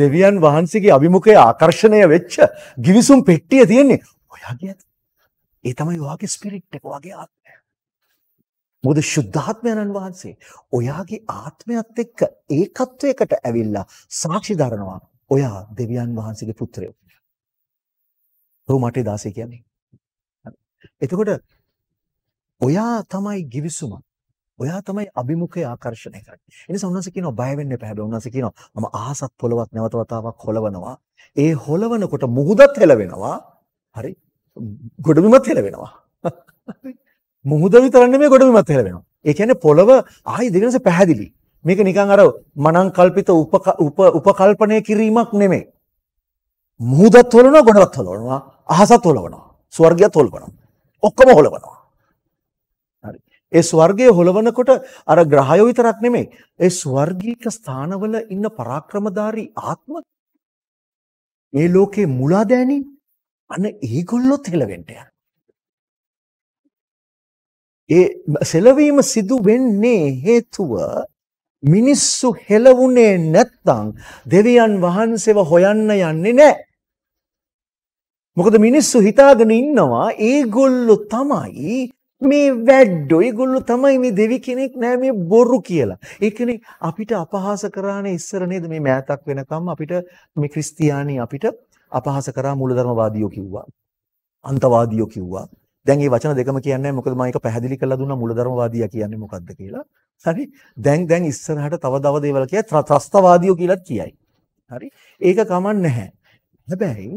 දෙවියන් වහන්සේගේ අභිමුඛයේ ආකර්ෂණය වෙච්ච ගිවිසුම් පෙට්ටිය තියෙන්නේ ඔයාගේ ඒ තමයි ඔයාගේ ස්පිරිට් එක ඔයාගේ ආත්මය. මොකද සුද්ධාත්මයන්න් වහන්සේ ඔයාගේ ආත්මයත් එක්ක ඒකත්වයකට ඇවිල්ලා සාක්ෂි දරනවා ඔයා දෙවියන් වහන්සේගේ පුත්‍රයෝ. රෝමාටි දාසේ කියන්නේ. එතකොට ඔයා තමයි givisuma. ඔයා තමයි අභිමුඛය ආකර්ෂණය කරන්නේ. ඒ නිසා උන්වහන්සේ කියනවා බය වෙන්න එපා. හැබැයි උන්වහන්සේ කියනවා මම ආසත් පොලවක් නැවත වතාවක් හොලවනවා. ඒ හොලවනකොට මුහුදත් හෙලවෙනවා. හරි. ගොඩබිමත් හෙළ වෙනවා. මුහුද විතරන්නේ මේ ගොඩබිමත් හෙළ වෙනවා. ඒ කියන්නේ පොළව ආයි දෙකනස පැහැදිලි. මේක නිකන් අර මනං කල්පිත උපකල්පනය කිරීමක් නෙමෙයි. මුහුදත් හොලනවා ගොඩවත් හොලනවා අහසත් හොලවනවා ස්වර්ගයත් හොලවනවා ඔක්කොම හොලවනවා. හරි. ඒ ස්වර්ගය හොලවනකොට අර ග්‍රහයෝ විතරක් නෙමෙයි. ඒ ස්වර්ගීක ස්ථානවල ඉන්න පරාක්‍රමධාරී ආත්ම ඒ ලෝකේ මුලා දෑනි අන්න ඒගොල්ලොත් හෙලවෙන්ට යන. ඒ සෙලවීම සිදු වෙන්නේ හේතුව මිනිස්සු හෙලවුනේ නැත්තං දෙවියන් වහන්සේව හොයන්න යන්නේ නෑ. මොකද මිනිස්සු හිතාගෙන ඉන්නවා ඒගොල්ලො තමයි මේ වැඩ්ඩෝ ඒගොල්ලො තමයි මේ දෙවි කෙනෙක් නෑ මේ බොරු කියලා. ඒ කියන්නේ අපිට අපහාස කරානේ ඉස්සර නේද මේ මෑතක් වෙනකම් අපිට මේ ක්‍රිස්තියානි අපිට අපහාස කරා මූලධර්මවාදියෝ කිව්වා. අන්තවාදියෝ කිව්වා. දැන් මේ වචන දෙකම කියන්නේ මොකද මම ඒක පැහැදිලි කරලා දුන්නා මූලධර්මවාදියා කියන්නේ මොකද්ද කියලා. හරි. දැන් දැන් ඉස්සරහට තව තව දේවල් කියයි ත්‍රස්තවාදියෝ කියලාත් කියයි. හරි. ඒක කමන්න නැහැ. හැබැයි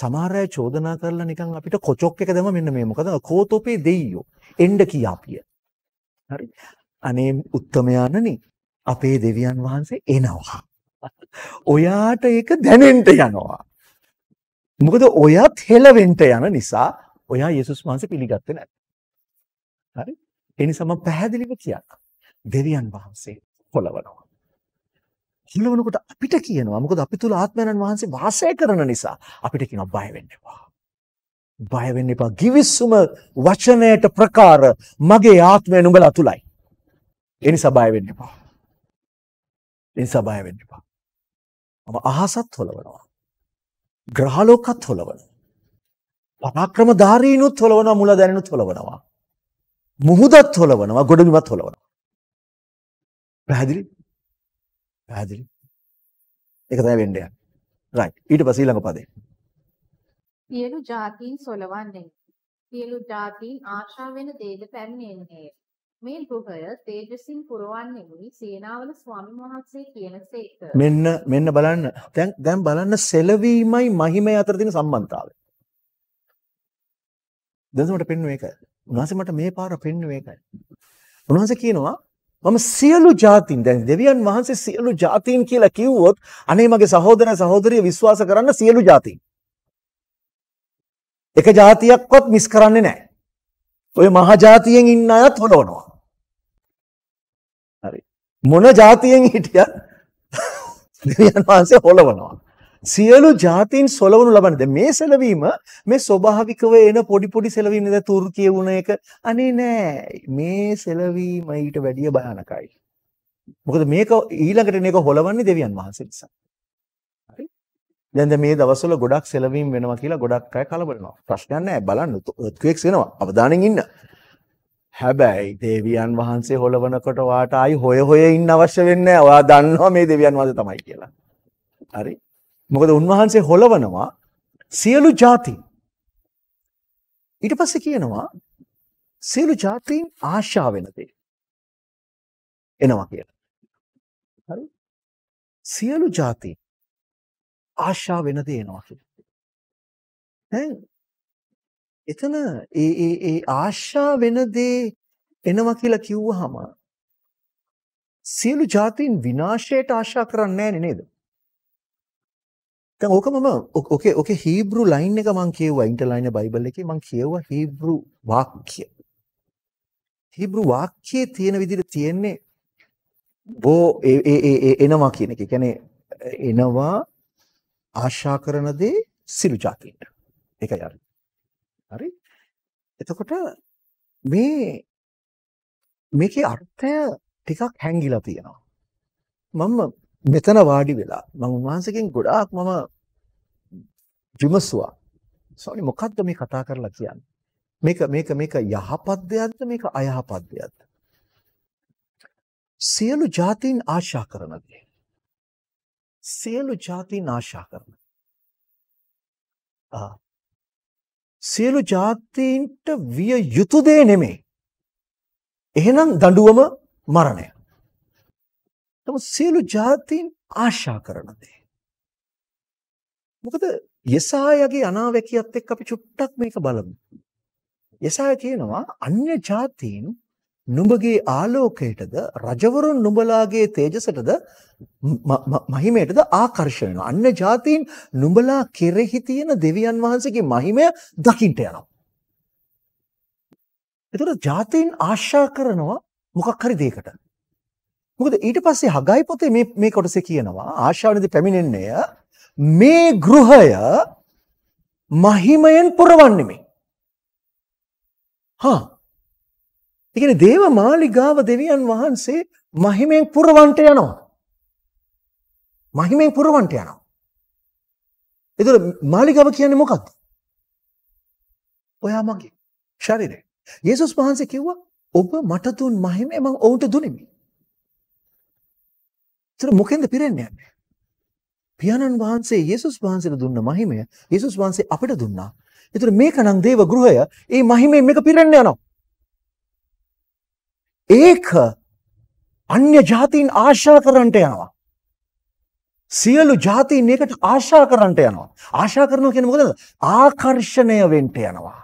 සමහර අය චෝදනා කරලා නිකන් අපිට කොචොක් එක දැම මෙන්න මේ මොකද කෝතෝපේ දෙයියෝ එන්න කියාපිය. හරි. අනේ උත්තමයානනේ අපේ දෙවියන් වහන්සේ එනවා. ඔයාට ඒක දැනෙන්න යනවා. මොකද ඔයත් හෙලවෙන්න යන නිසා ඔයා යේසුස් වහන්සේ පිළිගත්තේ නැහැ. හරි? ඒ නිසා මම පැහැදිලිව කියනවා. දෙවියන් වහන්සේ පොළවනවා. හිලවනකොට අපිට කියනවා මොකද අපි තුල ආත්මයන් වහන්සේ වාසය කරන නිසා අපිට කියනවා බය වෙන්න එපා. බය වෙන්න එපා. givisuma වචනයට ප්‍රකාර මගේ ආත්මය නුඹලා තුලයි. ඒ නිසා බය වෙන්න එපා. ඒ නිසා බය වෙන්න එපා. මම අහසත් හොලවනවා. ග්‍රහලෝකත් හොලවන. පරාක්‍රම ධාරීනුත් හොලවනවා මුල දැනුත් හොලවනවා. මුහුදත් හොලවනවා ගොඩබිමත් හොලවනවා. පැහැදිලි? පැහැදිලි? ඒක තමයි වෙන්නේ. right ඊට පස්සේ ඊළඟ පදේ. සියලු જાතීන් සොලවන්නේ. සියලු જાතීන් ආශා වෙන දේද පැමිණෙන්නේ. මේ ගෘහය තේජසින් පුරවන්නේ සේනාවල ස්වාමීන් වහන්සේ කියන සේක. මෙන්න මෙන්න බලන්න. දැන් දැන් බලන්න සෙලවීමයි මහිමය අතර තියෙන සම්බන්ධතාවය. දැන් මට පෙන්වන්නේ ඒකයි. උන්වහන්සේ මට මේ පාර පෙන්වන්නේ ඒකයි. උන්වහන්සේ කියනවා මම සියලු જાතින් දැන් දෙවියන් වහන්සේ සියලු જાතින් කියලා කිව්වොත් අනේ මගේ සහෝදර සහෝදරිය විශ්වාස කරන්න සියලු જાතින්. එක જાතියක්වත් මිස් කරන්නේ නැහැ. ඔය මහජාතියෙන් ඉන්න අයත් හොලවනවා. හරි. මොන ජාතියෙන් හිටියත් දෙවියන් වහන්සේ හොලවනවා. සියලු ජාතීන් සොලවනු ලබන දැන් මේ සෙලවීම මේ ස්වභාවිකව එන පොඩි පොඩි සෙලවීම් නේද තුර්කිය වුණ එක අනේ නෑ මේ සෙලවීම ඊට වැඩිය භයානකයි මොකද මේක ඊළඟට මේක හොලවන්නේ දෙවියන් වහන්සේ නිසා දැන් මේ දවස්වල ගොඩක් සෙලවීම් වෙනවා කියලා ගොඩක් අය කලබලනවා. ප්‍රශ්නයක් නැහැ බලන්න earthquakes වෙනවා. අවධානයෙන් ඉන්න. හැබැයි දෙවියන් වහන්සේ හොලවනකොට වාට ආයි හොය හොය ඉන්න අවශ්‍ය වෙන්නේ නැහැ. ඔයා දන්නවා මේ දෙවියන් වහන්සේ තමයි කියලා. හරි. මොකද උන්වහන්සේ හොලවනවා සියලු ಜಾති. ඊට පස්සේ කියනවා සියලු ಜಾතීන් ආශා වෙන දේ එනවා කියලා. හරි. සියලු ಜಾතීන් ආශා වෙන තියෙනවා දැන් එතන ඒ ඒ ඒ ආශා වෙන දේ එනවා කියලා කිව්වහම සියලු જાතින් විනාශයට ආශා කරන්නේ නැහැ නේද? දැන් ඕක මම ඕකේ ඕකේ හීබ්‍රු ලයින් එක මම කියුවා ඉන්ටර්ලයින් බයිබල් එකේ මම කියුවා හීබ්‍රු වාක්‍ය. හීබ්‍රු වාක්‍යයේ තියෙන විදිහට තියෙන්නේ බෝ ඒ ඒ එනවා කියන එක. කියන්නේ එනවා ආශා කරන දේ සිළු જાතියට. ඒකයි හරි. හරි. එතකොට මේ මේකේ අර්ථය ටිකක් හැංගිලා තියෙනවා. මම මෙතන වාඩි වෙලා මම උන්වහන්සේගෙන් ගොඩාක් මම විමසුවා. සෝනි මොකද්ද මේ කතා කරලා කියන්නේ? මේක මේක මේක යහපත් දෙයක්ද මේක අයහපත් දෙයක්ද? සියලු જાතීන් ආශා කරන දේ. සියලු ಜಾති නාශා කරන සියලු ಜಾතීන්ට විය යුතු දේ නෙමෙයි එහෙනම් දඬුවම මරණය තම සියලු ಜಾතීන් ආශා කරන දේ මොකද යසායගේ අනාවැකියත් එක්ක අපි චුට්ටක් මේක බලමු යසාය කියනවා අන්‍ය ಜಾතීන් නුඹගේ ආලෝකයටද රජවරුන් නුඹලාගේ තේජසටද මහිමයටද ආකර්ෂණ වෙනවා. අන්න જાතීන් නුඹලා කෙරෙහි තියෙන දෙවියන් වහන්සේගේ මහිමය දකින්ට යනවා. එතකොට જાතීන් ආශා කරනවා මොකක් හරි දෙයකට. මොකද ඊට පස්සේ හගයි පොතේ මේ මේ කොටසේ කියනවා ආශාවනේදී පැමිණෙන්නේ මේ ගෘහය මහිමයෙන් පුරවන්නේ මේ. හා ඒ කියන්නේ දේව මාලිගාව දෙවියන් වහන්සේ මහිමෙන් පුරවන්ට යනවා. මහිමෙන් පුරවන්ට යනවා. එතකොට මාලිගාව කියන්නේ මොකක්ද? ඔයා මගේ ශරීරය. යේසුස් වහන්සේ කිව්වා ඔබ මට දුන් මහිමය මම ඔවුන්ට දුනිමි. ඒතර මොකෙන්ද පිරෙන්නේ? පියාණන් වහන්සේ යේසුස් වහන්සේට දුන්න මහිමය යේසුස් වහන්සේ අපිට දුන්නා. ඒතර මේකනම් දේව ගෘහය. ඒ මහිමයෙන් මේක පිරෙන්න යනවා. ඒක අන්‍ය ජාතීන් ආශා කරන්නට යනවා. සියලු ජාතීන් ඒකට ආශා කරන්නට යනවා. ආශා කරනවා කියන්නේ මොකද? ආකර්ෂණය වෙන්න යනවා.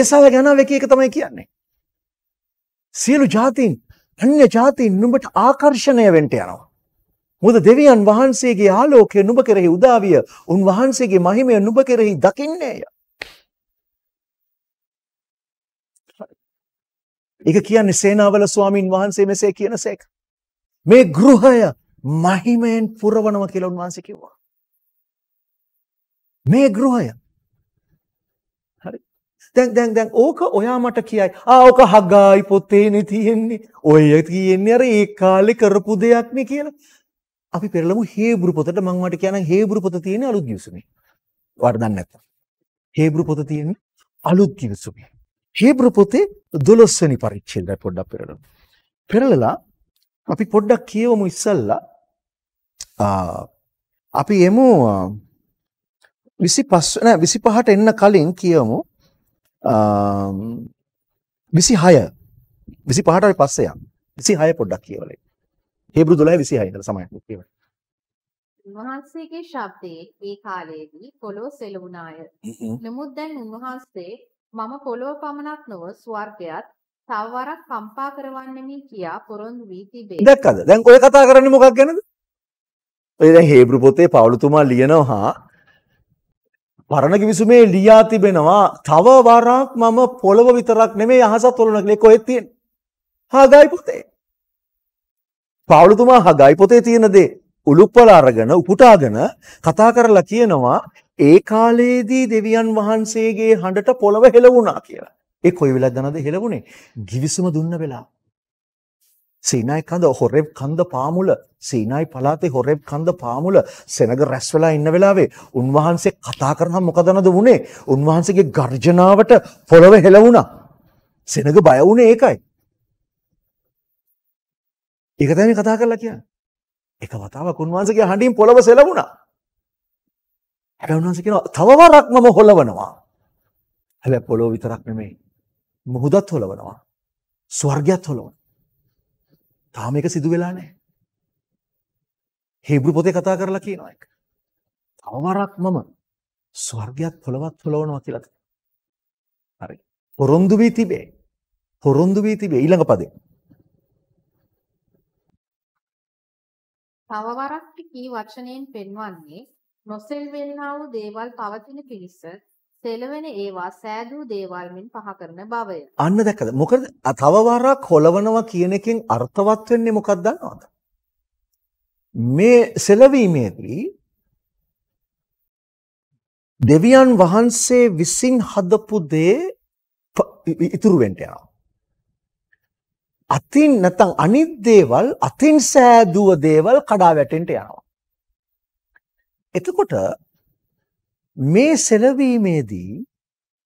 යසාව ගැනව එක එක තමයි කියන්නේ. සියලු ජාතීන් අන්‍ය ජාතීන් නුඹට ආකර්ෂණය වෙන්න යනවා. මොකද දෙවියන් වහන්සේගේ ආලෝකය නුඹ කෙරෙහි උදාවිය, උන්වහන්සේගේ මහිමය නුඹ කෙරෙහි දකින්නේය. ඒක කියන්නේ සේනාවල ස්වාමින් වහන්සේ මෙසේ කියන සේක. මේ ගෘහය මහිමයෙන් පුරවනවා කියලා උන්වහන්සේ කිව්වා. මේ ගෘහය. හරි. දැන් දැන් දැන් ඕක ඔයා මට කියයි. ආ ඕක හගායි පොතේනේ තියෙන්නේ. ඔය කියන්නේ අර ඒ කාලේ කරපු දෙයක් නේ කියලා. අපි පෙරලමු හේබුරු පොතට මම වට කියනනම් හේබුරු පොත තියෙන්නේ අලුත් ගිවිසුමේ. වට දන්නේ නැත්තම්. හේබුරු පොත තියෙන්නේ අලුත් ගිවිසුමේ. හේබ්‍ර පොතේ 12 වෙනි පරිච්ඡේදය පොඩ්ඩක් පෙරලමු. පෙරලලා අපි පොඩ්ඩක් කියවමු ඉස්සල්ලා අපි එමු 25 නෑ 25ට එන්න කලින් කියවමු 26 25ට පස්සේ යන්න. 26 පොඩ්ඩක් කියවලේ. හේබ්‍රු 12 26 ඉඳලා සමයක් කියවන්න. උන්වහන්සේගේ ශබ්දයේ ඒ කාලයේදී පොළොව සෙලුණාය. නමුත් දැන් උන්වහන්සේ මම පොළොව පමණක් නොව ස්වර්ගයත් තවවරක් කම්පා කරවන්නෙමි කියා පොරොන්දු වී තිබේ. දැක්කද? දැන් ඔය කතා කරන්නේ මොකක් ගැනද? ඔය දැන් හේබ්‍රු පොතේ පවුලතුමා ලියනවා පරණ කිවිසුමේ ලියා තිබෙනවා තව වරක් මම පොළව විතරක් නෙමෙයි අහසත් ඔලුන කියලා කොහෙද තියෙන්නේ? හගයි පොතේ. පවුලතුමා හගයි පොතේ තියෙන දේ උලුප්පල අරගෙන උපුටාගෙන කතා කරලා කියනවා ඒ කාලයේදී දෙවියන් වහන්සේගේ හඬට පොළව හෙලවුණා කියලා. ඒ කොයි වෙලාවද දනද හෙලවුනේ? givisuma දුන්න වෙලාව. සීනායි කඳ හොරෙබ් කඳ පාමුල සීනායි පළාතේ හොරෙබ් කඳ පාමුල සෙනග රැස් වෙලා ඉන්න වෙලාවේ උන්වහන්සේ කතා කරනම් මොකද නද වුනේ උන්වහන්සේගේ ගර්ජනාවට පොළව හෙලවුණා සෙනග බය වුණේ ඒකයි ඒක තමයි කතා කරලා කියන්නේ එක වතාවක් උන්වහන්සේගේ හඬින් පොළව සෙලවුණා හැබැයි උන්වහන්සේ කියනවා තව වරක් මම හොලවනවා. හැබැයි පොළොව විතරක් නෙමෙයි. මුහුදත් හොලවනවා. ස්වර්ගයත් හොලවනවා. තාම ඒක සිදු වෙලා නැහැ. හේබ්‍රු පොතේ කතා කරලා කියනවා ඒක. තව වරක් මම ස්වර්ගයත් පොළවත් හොලවනවා කියලා. හරි. පොරොන්දු වී තිබේ. පොරොන්දු වී තිබේ ඊළඟ පදේ. තව වරක් කී වචනයෙන් පෙන්වන්නේ නොසෙල්වෙන්නා වූ දේවල් පවතින පිණිස සෙලවෙන ඒවා සෑදූ දේවල් මින් පහ කරන බවය. අන්න දැක්කද? මොකද තව වාරක් හොලවනවා කියන එකෙන් අර්ථවත් වෙන්නේ මොකක්ද දන්නවද? මේ සෙලවීමේදී දෙවියන් වහන්සේ විසින් හදපු දේ ඉතුරු වෙන්න යනවා. අතින් නැත්නම් අනිත් දේවල් අතින් සෑදුව දේවල් කඩා වැටෙන්න යනවා. එතකොට මේ සෙලවීමේදී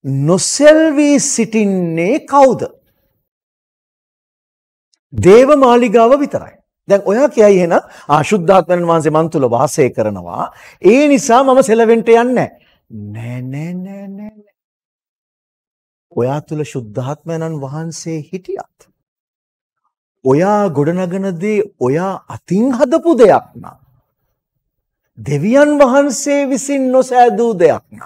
නොසෙල්වී සිටින්නේ කවුද? දේව මාලිගාව විතරයි. දැන් ඔයා කියයි එහෙනම් ආශුද්ධාත්මයන් වහන්සේ මන් තුල වාසය කරනවා. ඒ නිසා මම සෙලවෙන්න යන්නේ නෑ නෑ නෑ නෑ. ඔයා තුල සුද්ධාත්මයන් වහන්සේ හිටියත් ඔයා ගොඩනගන දේ ඔයා අතින් හදපු දෙයක් නා දෙවියන් වහන්සේ විසින් නොසෑදූ දෙයක් නම්.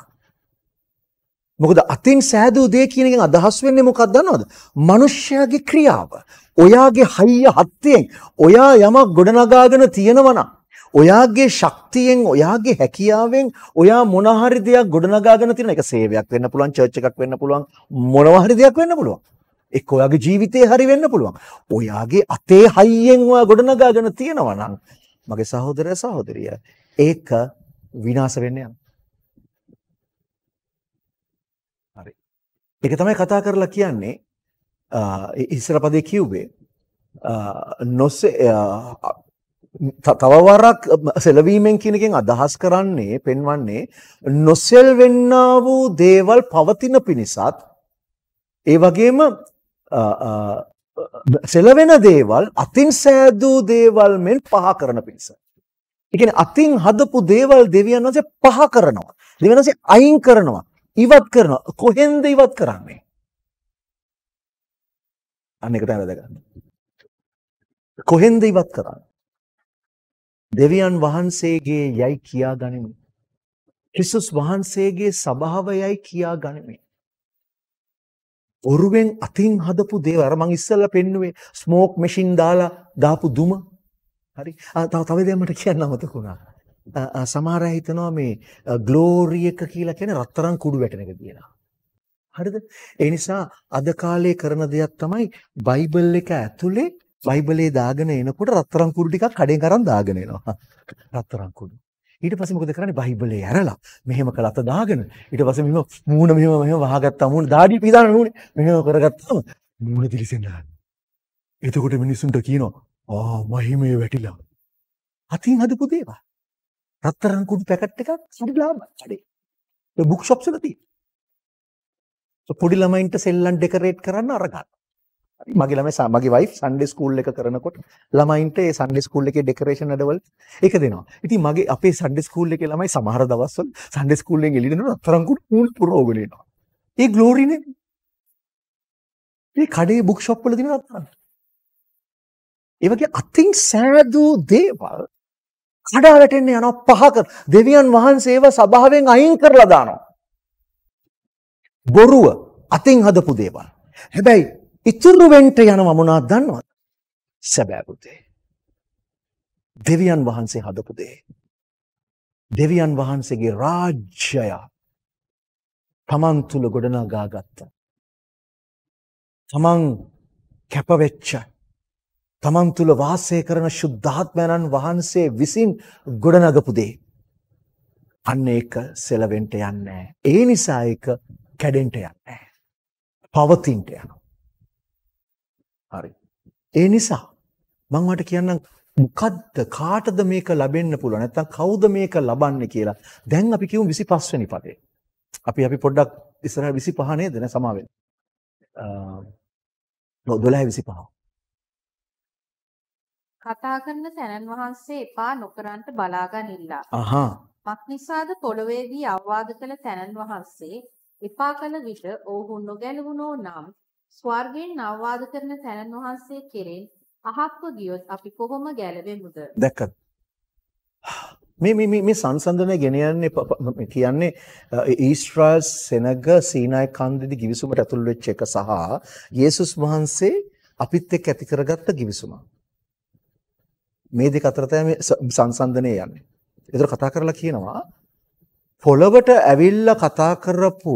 මොකද අතින් සෑදූ දේ කියන එකෙන් අදහස් වෙන්නේ මොකක්ද දන්නවද? මිනිස්යාගේ ක්‍රියාව. ඔයාගේ හයිය හත්යෙන් ඔයා යමක් ගොඩනගාගෙන තියෙනවා ඔයාගේ ශක්තියෙන් ඔයාගේ හැකියාවෙන් ඔයා මොන හරි දෙයක් ගොඩනගාගෙන තියෙන එක සේවයක් වෙන්න පුළුවන් චර්ච් එකක් වෙන්න පුළුවන් මොනවා හරි දෙයක් වෙන්න පුළුවන් එක්ක ඔයාගේ ජීවිතේ හරි වෙන්න පුළුවන් ඔයාගේ අතේ හයියෙන් ඔයා ගොඩනගාගෙන තියෙනවා නම් මගේ සහෝදරය සහෝදරිය ඒක විනාශ වෙන්න යන. හරි. ඒක තමයි කතා කරලා කියන්නේ ඉස්සර පදේ කිව්වේ නොසේ තවවරක් සෙලවීමෙන් කියනකින් අදහස් කරන්නේ පෙන්වන්නේ නොසෙල් වෙන්නා වූ දේවල් පවතින පිණිසත් ඒ වගේම සෙලවෙන දේවල් අතින් සෑදූ දේවල් මෙන් පහ කරන පිණිස. ඒ අතින් හදපු දේවල් දෙවියන් වහන්සේ පහ කරනවා. දෙවියන් වහන්සේ අයින් කරනවා. ඉවත් කරනවා. කොහෙන්ද ඉවත් කරන්නේ? අන්න එක තමයි වැදගත්. කොහෙන්ද ඉවත් කරන්නේ? දෙවියන් වහන්සේගේ යයි කියා ගනිමු. ක්‍රිස්තුස් වහන්සේගේ සභාවයයි කියා ගනිමු. ඔරුවෙන් අතින් හදපු දේවල් අර මං ඉස්සෙල්ලා පෙන්නුවේ ස්මෝක් මැෂින් දාලා දාපු දුම හරි. තව තව දෙයක් මට කියන්න මතක වුණා. සමහර අය හිතනවා මේ ග්ලෝරි එක කියලා කියන්නේ රත්තරන් කුඩු වැටෙන එක කියලා. හරිද? ඒ නිසා අද කාලේ කරන දෙයක් තමයි බයිබල් එක ඇතුලේ බයිබලේ දාගෙන එනකොට රත්තරන් කුඩු ටිකක් කඩෙන් අරන් දාගෙන එනවා. රත්තරන් කුඩු. ඊට පස්සේ මොකද කරන්නේ බයිබලේ ඇරලා මෙහෙම කළත දාගෙන ඊට පස්සේ මෙහෙම මූණ මෙහෙම මෙහෙම වහගත්තා මූණ දාඩිය පීදාන මූණේ මෙහෙම කරගත්තාම මූණ දිලිසෙන් දානවා එතකොට මිනිස්සුන්ට කියනවා ආ මහිමේ වැටිලා. අතින් හදපු දේවල්. රත්තරන් කුඩු පැකට් එකක් සුදු ලාභ කඩේ. ඒ බුක් ෂොප්ස් වල තියෙන. පොඩි ළමයින්ට සෙල්ලම් ඩෙකොරේට් කරන්න අරගන්න. මගේ ළමයි මගේ වයිෆ් සන්ඩේ ස්කූල් එක කරනකොට ළමයින්ට ඒ සන්ඩේ ස්කූල් එකේ ඩෙකොරේෂන් වැඩවල ඒක දෙනවා. ඉතින් මගේ අපේ සන්ඩේ ස්කූල් එකේ ළමයි සමහර දවස්වල සන්ඩේ ස්කූල් එකෙන් එළිදෙන රත්තරන් කුඩු මූල් පුරවගෙන එනවා. ඒ ග්ලෝරිනේ. මේ කඩේ බුක් ෂොප් වල දින රත්තරන්. ඒ වගේ අතින් සෑදූ දේවල් කඩා වැටෙන්න යනවා පහ කර. දෙවියන් වහන්සේව සභාවෙන් අයින් කරලා දානවා. බොරුව අතින් හදපු දේවල්. හැබැයි ඉතුරු වෙන්න යනවා මොනවද දන්නවද? සැබෑ පුතේ. දෙවියන් වහන්සේ හදපු දේ. දෙවියන් වහන්සේගේ රාජ්‍යය තමන් තුල ගොඩනගා ගත්තා. තමන් කැපවෙච්ච තමන් තුල වාසය කරන සුද්ධාත්මයන් වහන්සේ විසින් ගොඩනගපු දේ. අන්න ඒක සෙලවෙන්න යන්නේ ඒ නිසා ඒක කැඩෙන්න යන්නේ පවතින්න යනවා. හරි. ඒ නිසා මම වට කියන්නම් මොකද්ද කාටද මේක ලැබෙන්න පුළුවන් නැත්නම් කවුද මේක ලබන්නේ කියලා. දැන් අපි කියමු 25 වෙනි පදේ. අපි අපි පොඩ්ඩක් ඉස්සරහ 25 නේද නේ සමා වෙන්න. අ 12 25. කතා කරන තැනන් වහන්සේ එපා නොකරන්ට බලාගනිල්ලා. අහා. මක්නිසාද පොළොවේදී අවවාද කළ තැනන් වහන්සේ එපා කළ විට ඔවුහු නොගැලවුණෝ නම් ස්වර්ගයෙන් අවවාද කරන තැනන් වහන්සේ කෙරෙන් අහක්ව ගියොත් අපි කොහොම ගැලවෙමුද? දැක්කද? මේ මේ මේ සංසන්දනය ගෙන යන්නේ කියන්නේ ඊශ්‍රායල් සෙනග සීනායි කන්දේදී ගිවිසුමට ඇතුල් වෙච්ච එක සහ යේසුස් වහන්සේ අපිත් එක්ක ඇති කරගත්ත ගිවිසුමක්. මේ දෙක අතර තමයි සංසන්දනය යන්නේ. ඒතර කතා කරලා කියනවා පොළවට ඇවිල්ලා කතා කරපු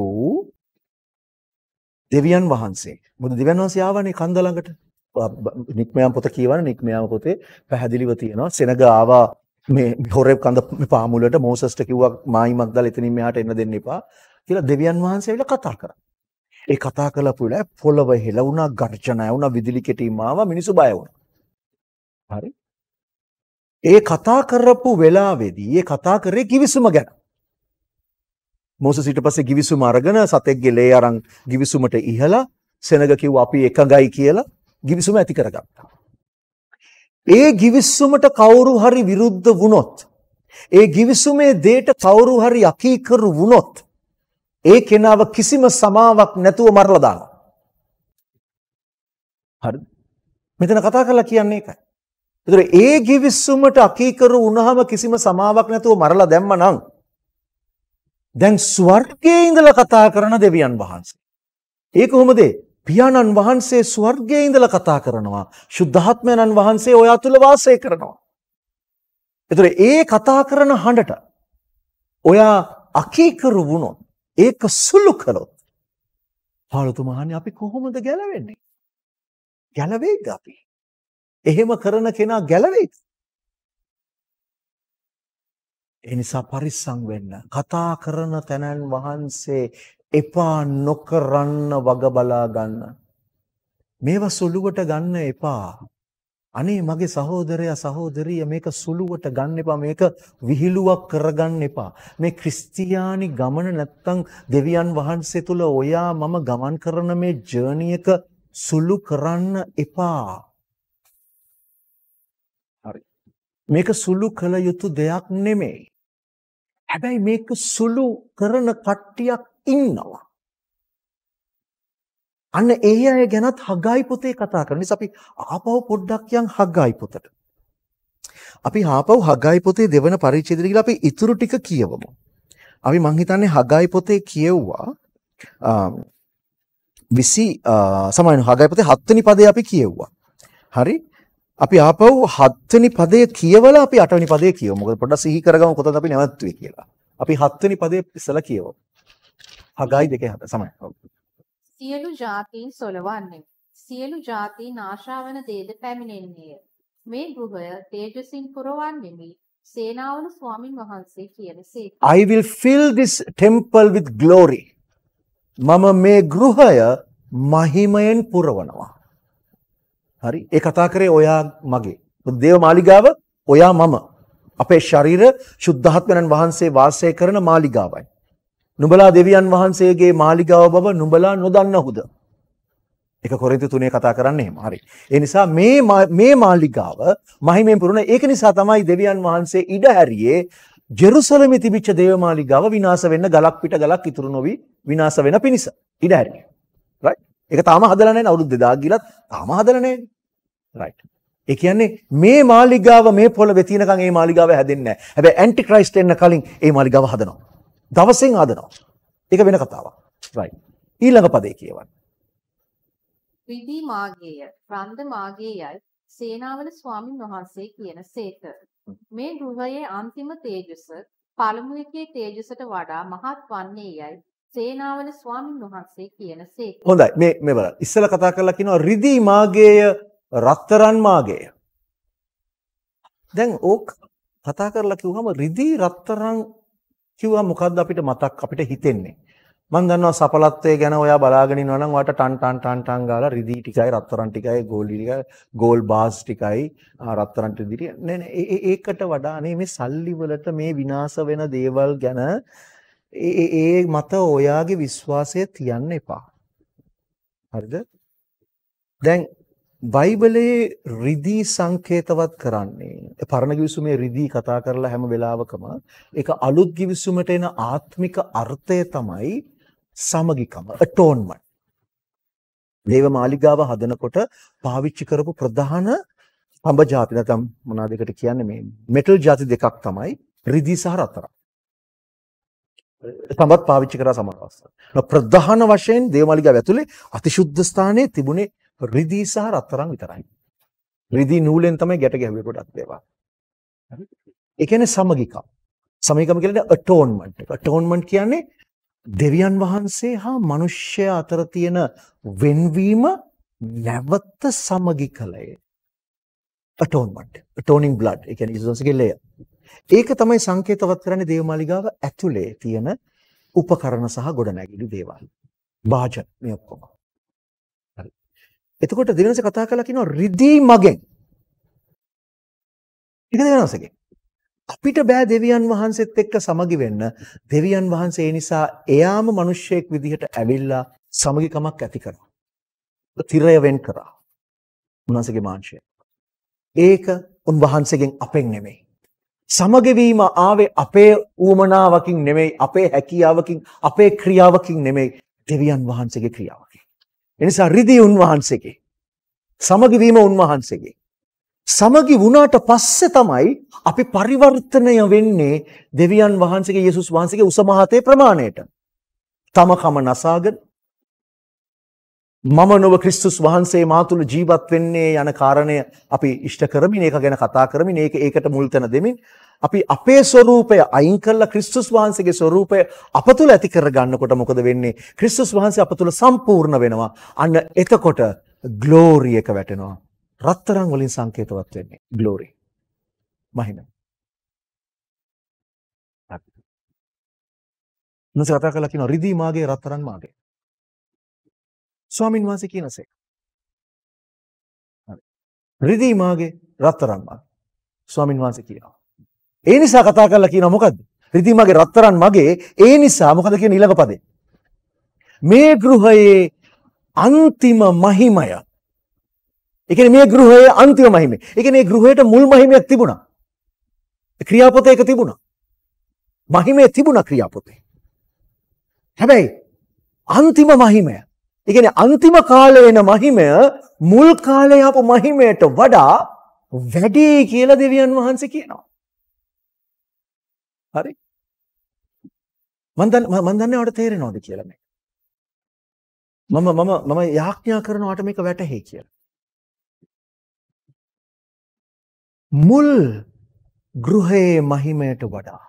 දෙවියන් වහන්සේ. මොකද දෙවියන් වහන්සේ ආවනේ කන්ද ළඟට. නික්මයන් පොත කියවන නික්මයන් පොතේ පැහැදිලිව තියෙනවා සෙනග ආවා මේ හොරේ කඳ පාමුලට මෝසස්ට කිව්වා මායිමක් දාලා එතනින් මෙහාට එන්න දෙන්න එපා කියලා දෙවියන් වහන්සේ ඇවිල්ලා කතා කරා. ඒ කතා කළපු වෙලාවේ පොළව හෙල වුණා, ගර්ජන වුණා, විදුලි කෙටීම් ආවා, මිනිස්සු බය වුණා. හරි. ඒ කතා කරපු වෙලාවේදී ඒ කතා කරේ කිවිසුම ගැන. මෝසෙස් ඊට පස්සේ කිවිසුම අරගෙන සතෙක්ගේ ලේ අරන් කිවිසුමට ඉහලා සෙනඟ කිව්වා අපි එකඟයි කියලා කිවිසුම ඇති කරගත්තා. ඒ කිවිසුමට කවුරු හරි විරුද්ධ වුණොත් ඒ කිවිසුමේ දේට කවුරු හරි යකීකරු වුණොත් ඒ කෙනාව කිසිම සමාවක් නැතුව මරලා දානවා. හරිද? මෙතන කතා කරලා කියන්නේ ඒකයි. ඒතර ඒ ගිවිසුමට අකීකරු වුණාම කිසිම සමාවක් නැතුව මරලා දැම්මනම් දැන් ස්වර්ගයේ ඉඳලා කතා කරන දෙවියන් වහන්සේ. ඒ කොහොමද? පියාණන් වහන්සේ ස්වර්ගයේ ඉඳලා කතා කරනවා. සුද්ධාත්මයන්න් වහන්සේ ඔය අතුල වාසය කරනවා. ඒතර ඒ කතා කරන හඬට ඔයා අකීකරු වුණොත් ඒක සුළු කළොත් පාලතුමහන්නේ අපි කොහොමද ගැලවෙන්නේ? ගැලවෙයිද අපි? එහෙම කරන කෙනා ගැලවෙයි. ඒ නිසා පරිස්සම් වෙන්න. කතා කරන තැනන් වහන්සේ එපා නොකරන්න වග බලා ගන්න. මේවා සුළුවට ගන්න එපා. අනේ මගේ සහෝදරයා සහෝදරිය මේක සුළුවට ගන්න එපා මේක විහිළුවක් කරගන්න එපා මේ ක්‍රිස්තියානි ගමන නැත්තම් දෙවියන් වහන්සේ තුල ඔයා මම ගමන් කරන මේ ජර්නි එක සුළු කරන්න එපා මේක සුළු කළ යුතු දෙයක් නෙමෙයි. හැබැයි මේක සුළු කරන කට්ටියක් ඉන්නවා. අන්න ඒ අය ගැනත් හගායි පොතේ කතා කරන නිසා අපි ආපහු පොඩ්ඩක් යන් හගායි පොතට. අපි ආපහු හගායි පොතේ දෙවන පරිච්ඡේදෙට ගිහලා අපි ඉතුරු ටික කියවමු. අපි මං හිතන්නේ හගායි පොතේ කියවුවා විසි සමාන හගයි පොතේ හත්වෙනි පදේ අපි කියවුවා. හරි? අපි ආපහු හත්වෙනි පදේ කියවලා අපි අටවෙනි පදේ කියවමු. මොකද පොඩ්ඩක් සිහි කරගමු කොතනද අපි නැවතුනේ කියලා. අපි හත්වෙනි පදේ ඉස්සලා කියවමු. හගායි දෙකේ හත සමයි. සියලු જાතීන් සොලවන්නේ. සියලු જાතීන් ආශාවන දේද පැමිණෙන්නේය. මේ ගෘහය තේජසින් පුරවන්නේමි. සේනාවන ස්වාමින් වහන්සේ කියනසේ. I will fill this temple with glory. මම මේ ගෘහය මහිමයෙන් පුරවනවා. හරි ඒ කතා කරේ ඔයා මගේ දේව මාලිගාව ඔයා මම අපේ ශරීර සුද්ධාත්මයන් වහන්සේ වාසය කරන මාලිගාවයි නුඹලා දෙවියන් වහන්සේගේ මාලිගාව බව නුඹලා නොදන්නහුද ඒක කොරින්තු තුනේ කතා කරන්නේ එහෙම හරි ඒ නිසා මේ මේ මාලිගාව මහිමෙන් පුරුණ ඒක නිසා තමයි දෙවියන් වහන්සේ ඉඩ හැරියේ ජෙරුසලමේ තිබිච්ච දේව මාලිගාව විනාශ වෙන්න ගලක් පිට ගලක් ඉතුරු නොවි විනාශ වෙන පිණිස ඉඩ හැරියේ ඒක තාම හදලා නැහැ අවුරුදු 2000 ගිලත් තාම හදලා නැහැ. right. ඒ කියන්නේ මේ මාලිගාව මේ පොළවේ තියෙනකන් මේ මාලිගාව හැදෙන්නේ නැහැ. හැබැයි ඇන්ටි ක්‍රයිස්ට් එන්න කලින් මේ මාලිගාව හදනවා. දවසෙන් හදනවා. ඒක වෙන කතාවක්. right. ඊළඟ පදේ කියවන්න. විදී මාගේය, රන්ද මාගේයයි සේනාවන ස්වාමින් වහන්සේ කියන සේක. මේ ගෘහයේ අන්තිම තේජස පළමු එකේ තේජසට වඩා මහත් වන්නේ යයි සේනාවන ස්වාමින් වහන්සේ කියන සේක. හොඳයි මේ මේ බලන්න. ඉස්සෙල්ලා කතා කරලා කියනවා රිදී මාගේය රත්තරන් මාගේය. දැන් ඕක කතා කරලා කිව්වම රිදී රත්තරන් කිව්වා මොකද්ද අපිට මතක් අපිට හිතෙන්නේ. මම දන්නවා සපලත්වය ගැන ඔයා බලාගෙන ඉන්නවා නම් ඔයාට ටන් ටන් ටන් ටන් ගාලා රිදී ටිකයි රත්තරන් ටිකයි ගෝල් ටිකයි ගෝල් බාස් ටිකයි රත්තරන් ටිකයි නෑ නෑ ඒකට වඩා අනේ මේ සල්ලි වලට මේ විනාශ වෙන දේවල් ගැන ඒ ඒ මත ඔයාගේ විශ්වාසය තියන්න එපා. හරිද? දැන් බයිබලයේ රිදී සංකේතවත් කරන්නේ පරණ කිවිසුමේ රිදී කතා කරලා හැම වෙලාවකම ඒක අලුත් කිවිසුමට එන ආත්මික අර්ථය තමයි සමගිකම atonement. දේව මාලිගාව හදනකොට පාවිච්චි කරපු ප්‍රධාන පඹ જાති නැත්නම් මොනවාද ඒකට කියන්නේ මේ මෙටල් જાති දෙකක් තමයි රිදී සහ රත්තරන්. සමත් පාවිච්චි කරා සමාවස්ථ. ප්‍රධාන වශයෙන් දේවමාලිගාව ඇතුලේ අතිශුද්ධ ස්ථානයේ තිබුණේ රිදී සහ රත්තරන් විතරයි. රිදී නූලෙන් තමයි ගැට ගැහුවේ කොටක් දේවා. ඒ කියන්නේ සමගිකම්. සමගිකම් කියන්නේ ඇටෝන්මන්ට් එක. ඇටෝන්මන්ට් කියන්නේ දෙවියන් වහන්සේ හා මිනිස්සය අතර තියෙන වෙන්වීම නැවත සමගි කළේ. ඇටෝන්මන්ට්. ඇටෝනින් බ්ලඩ්. ඒ කියන්නේ යේසුස්ගේ ලේ. ඒක තමයි සංකේතවත් කරන්නේ දේවමාලිගාව ඇතුලේ තියෙන උපකරණ සහ ගොඩනැගිලි දේවල්. භාජන මේ ඔක්කොම. හරි. එතකොට දිනස කතා කරලා කියනවා රිදී මගෙන්. ඒක දිනසගේ. අපිට බෑ දෙවියන් වහන්සේත් එක්ක සමගි වෙන්න. දෙවියන් වහන්සේ නිසා එයාම මිනිස්සෙක් විදිහට ඇවිල්ලා සමගිකමක් ඇති කරා. තිරය වෙන් කරා. උන්වහන්සේගේ මාංශය. ඒක උන්වහන්සේගෙන් අපෙන් නෙමෙයි. සමගවීම ආවේ අපේ ඌමනාවකින් නෙමෙයි අපේ හැකියාවකින් අපේ ක්‍රියාවකින් නෙමෙයි දෙවියන් වහන්සේගේ ක්‍රියාවකින්. එනිසා රිදී උන්වහන්සේගේ සමගවීම උන්වහන්සේගේ සමගි වුණාට පස්සේ තමයි අපි පරිවර්තනය වෙන්නේ දෙවියන් වහන්සේගේ යේසුස් වහන්සේගේ උසමහතේ ප්‍රමාණයට. තම කම නසාගෙන මම නොව ක්‍රිස්තුස් වහන්සේ මා තුළ ජීවත් වෙන්නේ යන කාරණය අපි ඉෂ්ට කරමින් ඒක ගැන කතා කරමින් ඒක ඒකට මුල් තැන දෙමින් අපි අපේ ස්වરૂපය අයින් කරලා ක්‍රිස්තුස් වහන්සේගේ ස්වરૂපය අප තුළ ඇති කරගන්නකොට මොකද වෙන්නේ ක්‍රිස්තුස් වහන්සේ අප තුළ සම්පූර්ණ වෙනවා අන්න එතකොට ග්ලෝරි එක වැටෙනවා රත්තරන් වලින් සංකේතවත් වෙන්නේ ග්ලෝරි මහින අපි මොකද කතා කරලා කියනවා රිදී මාගේ රත්තරන් මාගේ ස්වාමින් වහන්සේ කියනසේක. හරි. රිදී මාගේ රත්තරන් මාගේ. ස්වාමින් වහන්සේ කියනවා. ඒ නිසා කතා කරලා කියනවා මොකද්ද? රිදී මාගේ රත්තරන් මගේ. ඒ නිසා මොකද කියන ඊළඟ පදේ? මේ ගෘහයේ අන්තිම මහිමය. ඒ කියන්නේ මේ ගෘහයේ අන්තිම මහිමය. ඒ කියන්නේ මේ ගෘහයට මුල් මහිමයක් තිබුණා. ක්‍රියාපොතේ එක තිබුණා. මහිමය තිබුණා ක්‍රියාපොතේ. හැබැයි අන්තිම මහිමය ඒ කියන්නේ අන්තිම කාලේ එන මහිමය මුල් කාලේ ආපු මහිමයට වඩා වැඩි කියලා දෙවියන් වහන්සේ කියනවා. හරි? මම දන්නේ මම දන්නේ ඔයාලට තේරෙනවද කියලා මේක. මම මම මම යාඥා කරනවාට මේක වැටහෙයි කියලා. මුල් ගෘහයේ මහිමයට වඩා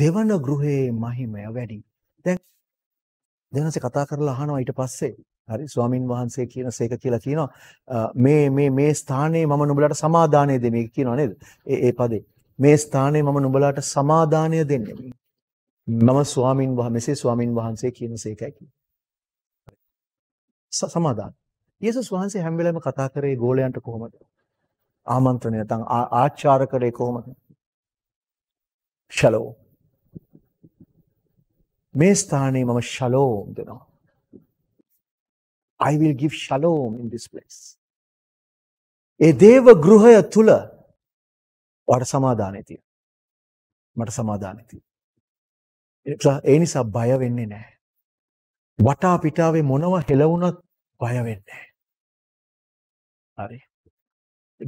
දෙවන ගෘහයේ මහිමය වැඩි. දැන් දෙනසේ කතා කරලා අහනවා ඊට පස්සේ හරි ස්වාමින් වහන්සේ කියන සේක කියලා කියනවා මේ මේ මේ ස්ථානයේ මම නුඹලාට සමාදානය දෙන්නේ කියනවා නේද ඒ ඒ පදේ මේ ස්ථානයේ මම නුඹලාට සමාදානය දෙන්නේ මම ස්වාමින් වහන්සේ ස්වාමින් වහන්සේ කියන සේකයි කියනවා සමාදාන යේසුස් වහන්සේ හැම වෙලාවෙම කතා කරේ ගෝලයන්ට කොහොමද ආමන්ත්‍රණය නැත්නම් ආචාර කරේ කොහොමද ෂලෝ මේ ස්ථානයේ මම ශලෝම් දෙනවා. I will give shalom in this place. ඒ දේව ගෘහය තුල ඔයාට සමාදානය තියෙනවා. මට සමාදානය තියෙනවා. ඒ නිසා බය වෙන්නේ නැහැ. වටා පිටාවේ මොනව හෙලවුණත් බය වෙන්නේ නැහැ. හරි.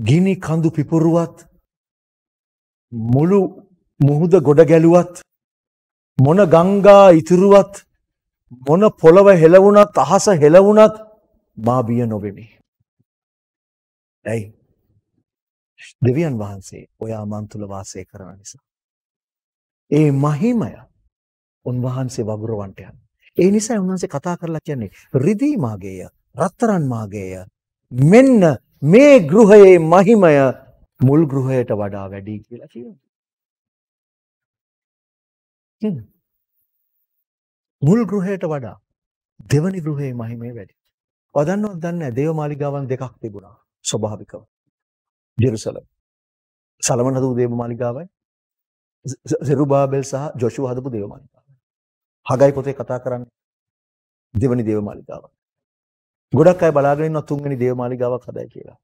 ගිනි කඳු පිපුරුවත් මුළු මුහුද ගොඩ ගැලුවත් මොන ගංගා ඉතුරුවත් මොන පොළව හෙලවුණත් අහස හෙලවුණත් මා බිය නොවෙමි. ඇයි? දෙවියන් වහන්සේ ඔයා මන් තුල වාසය කරන නිසා. ඒ මහිමය උන්වහන්සේ වගුරවන්ට යන. ඒ නිසා උන්වහන්සේ කතා කරලා කියන්නේ රිදී මාගේය, රත්තරන් මාගේය. මෙන්න මේ ගෘහයේ මහිමය මුල් ගෘහයට වඩා වැඩි කියලා කියනවා. මුල් ගෘහයට වඩා දෙවනි ගෘහයේ මහිමය වැඩි. වදන්නවත් දන්නේ දේව මාලිගාවන් දෙකක් තිබුණා ස්වභාවිකව. ජෙරුසලම්. සලමන හදපු දේව මාලිගාවයි සෙරුබාබෙල් සහ ජොෂුව හදපු දේව මාලිගාවයි. හගයි පොතේ කතා කරන්නේ දෙවනි දේව මාලිගාව. ගොඩක් අය බලාගෙන ඉන්නවා තුන්වෙනි දේව මාලිගාවක් හදයි කියලා.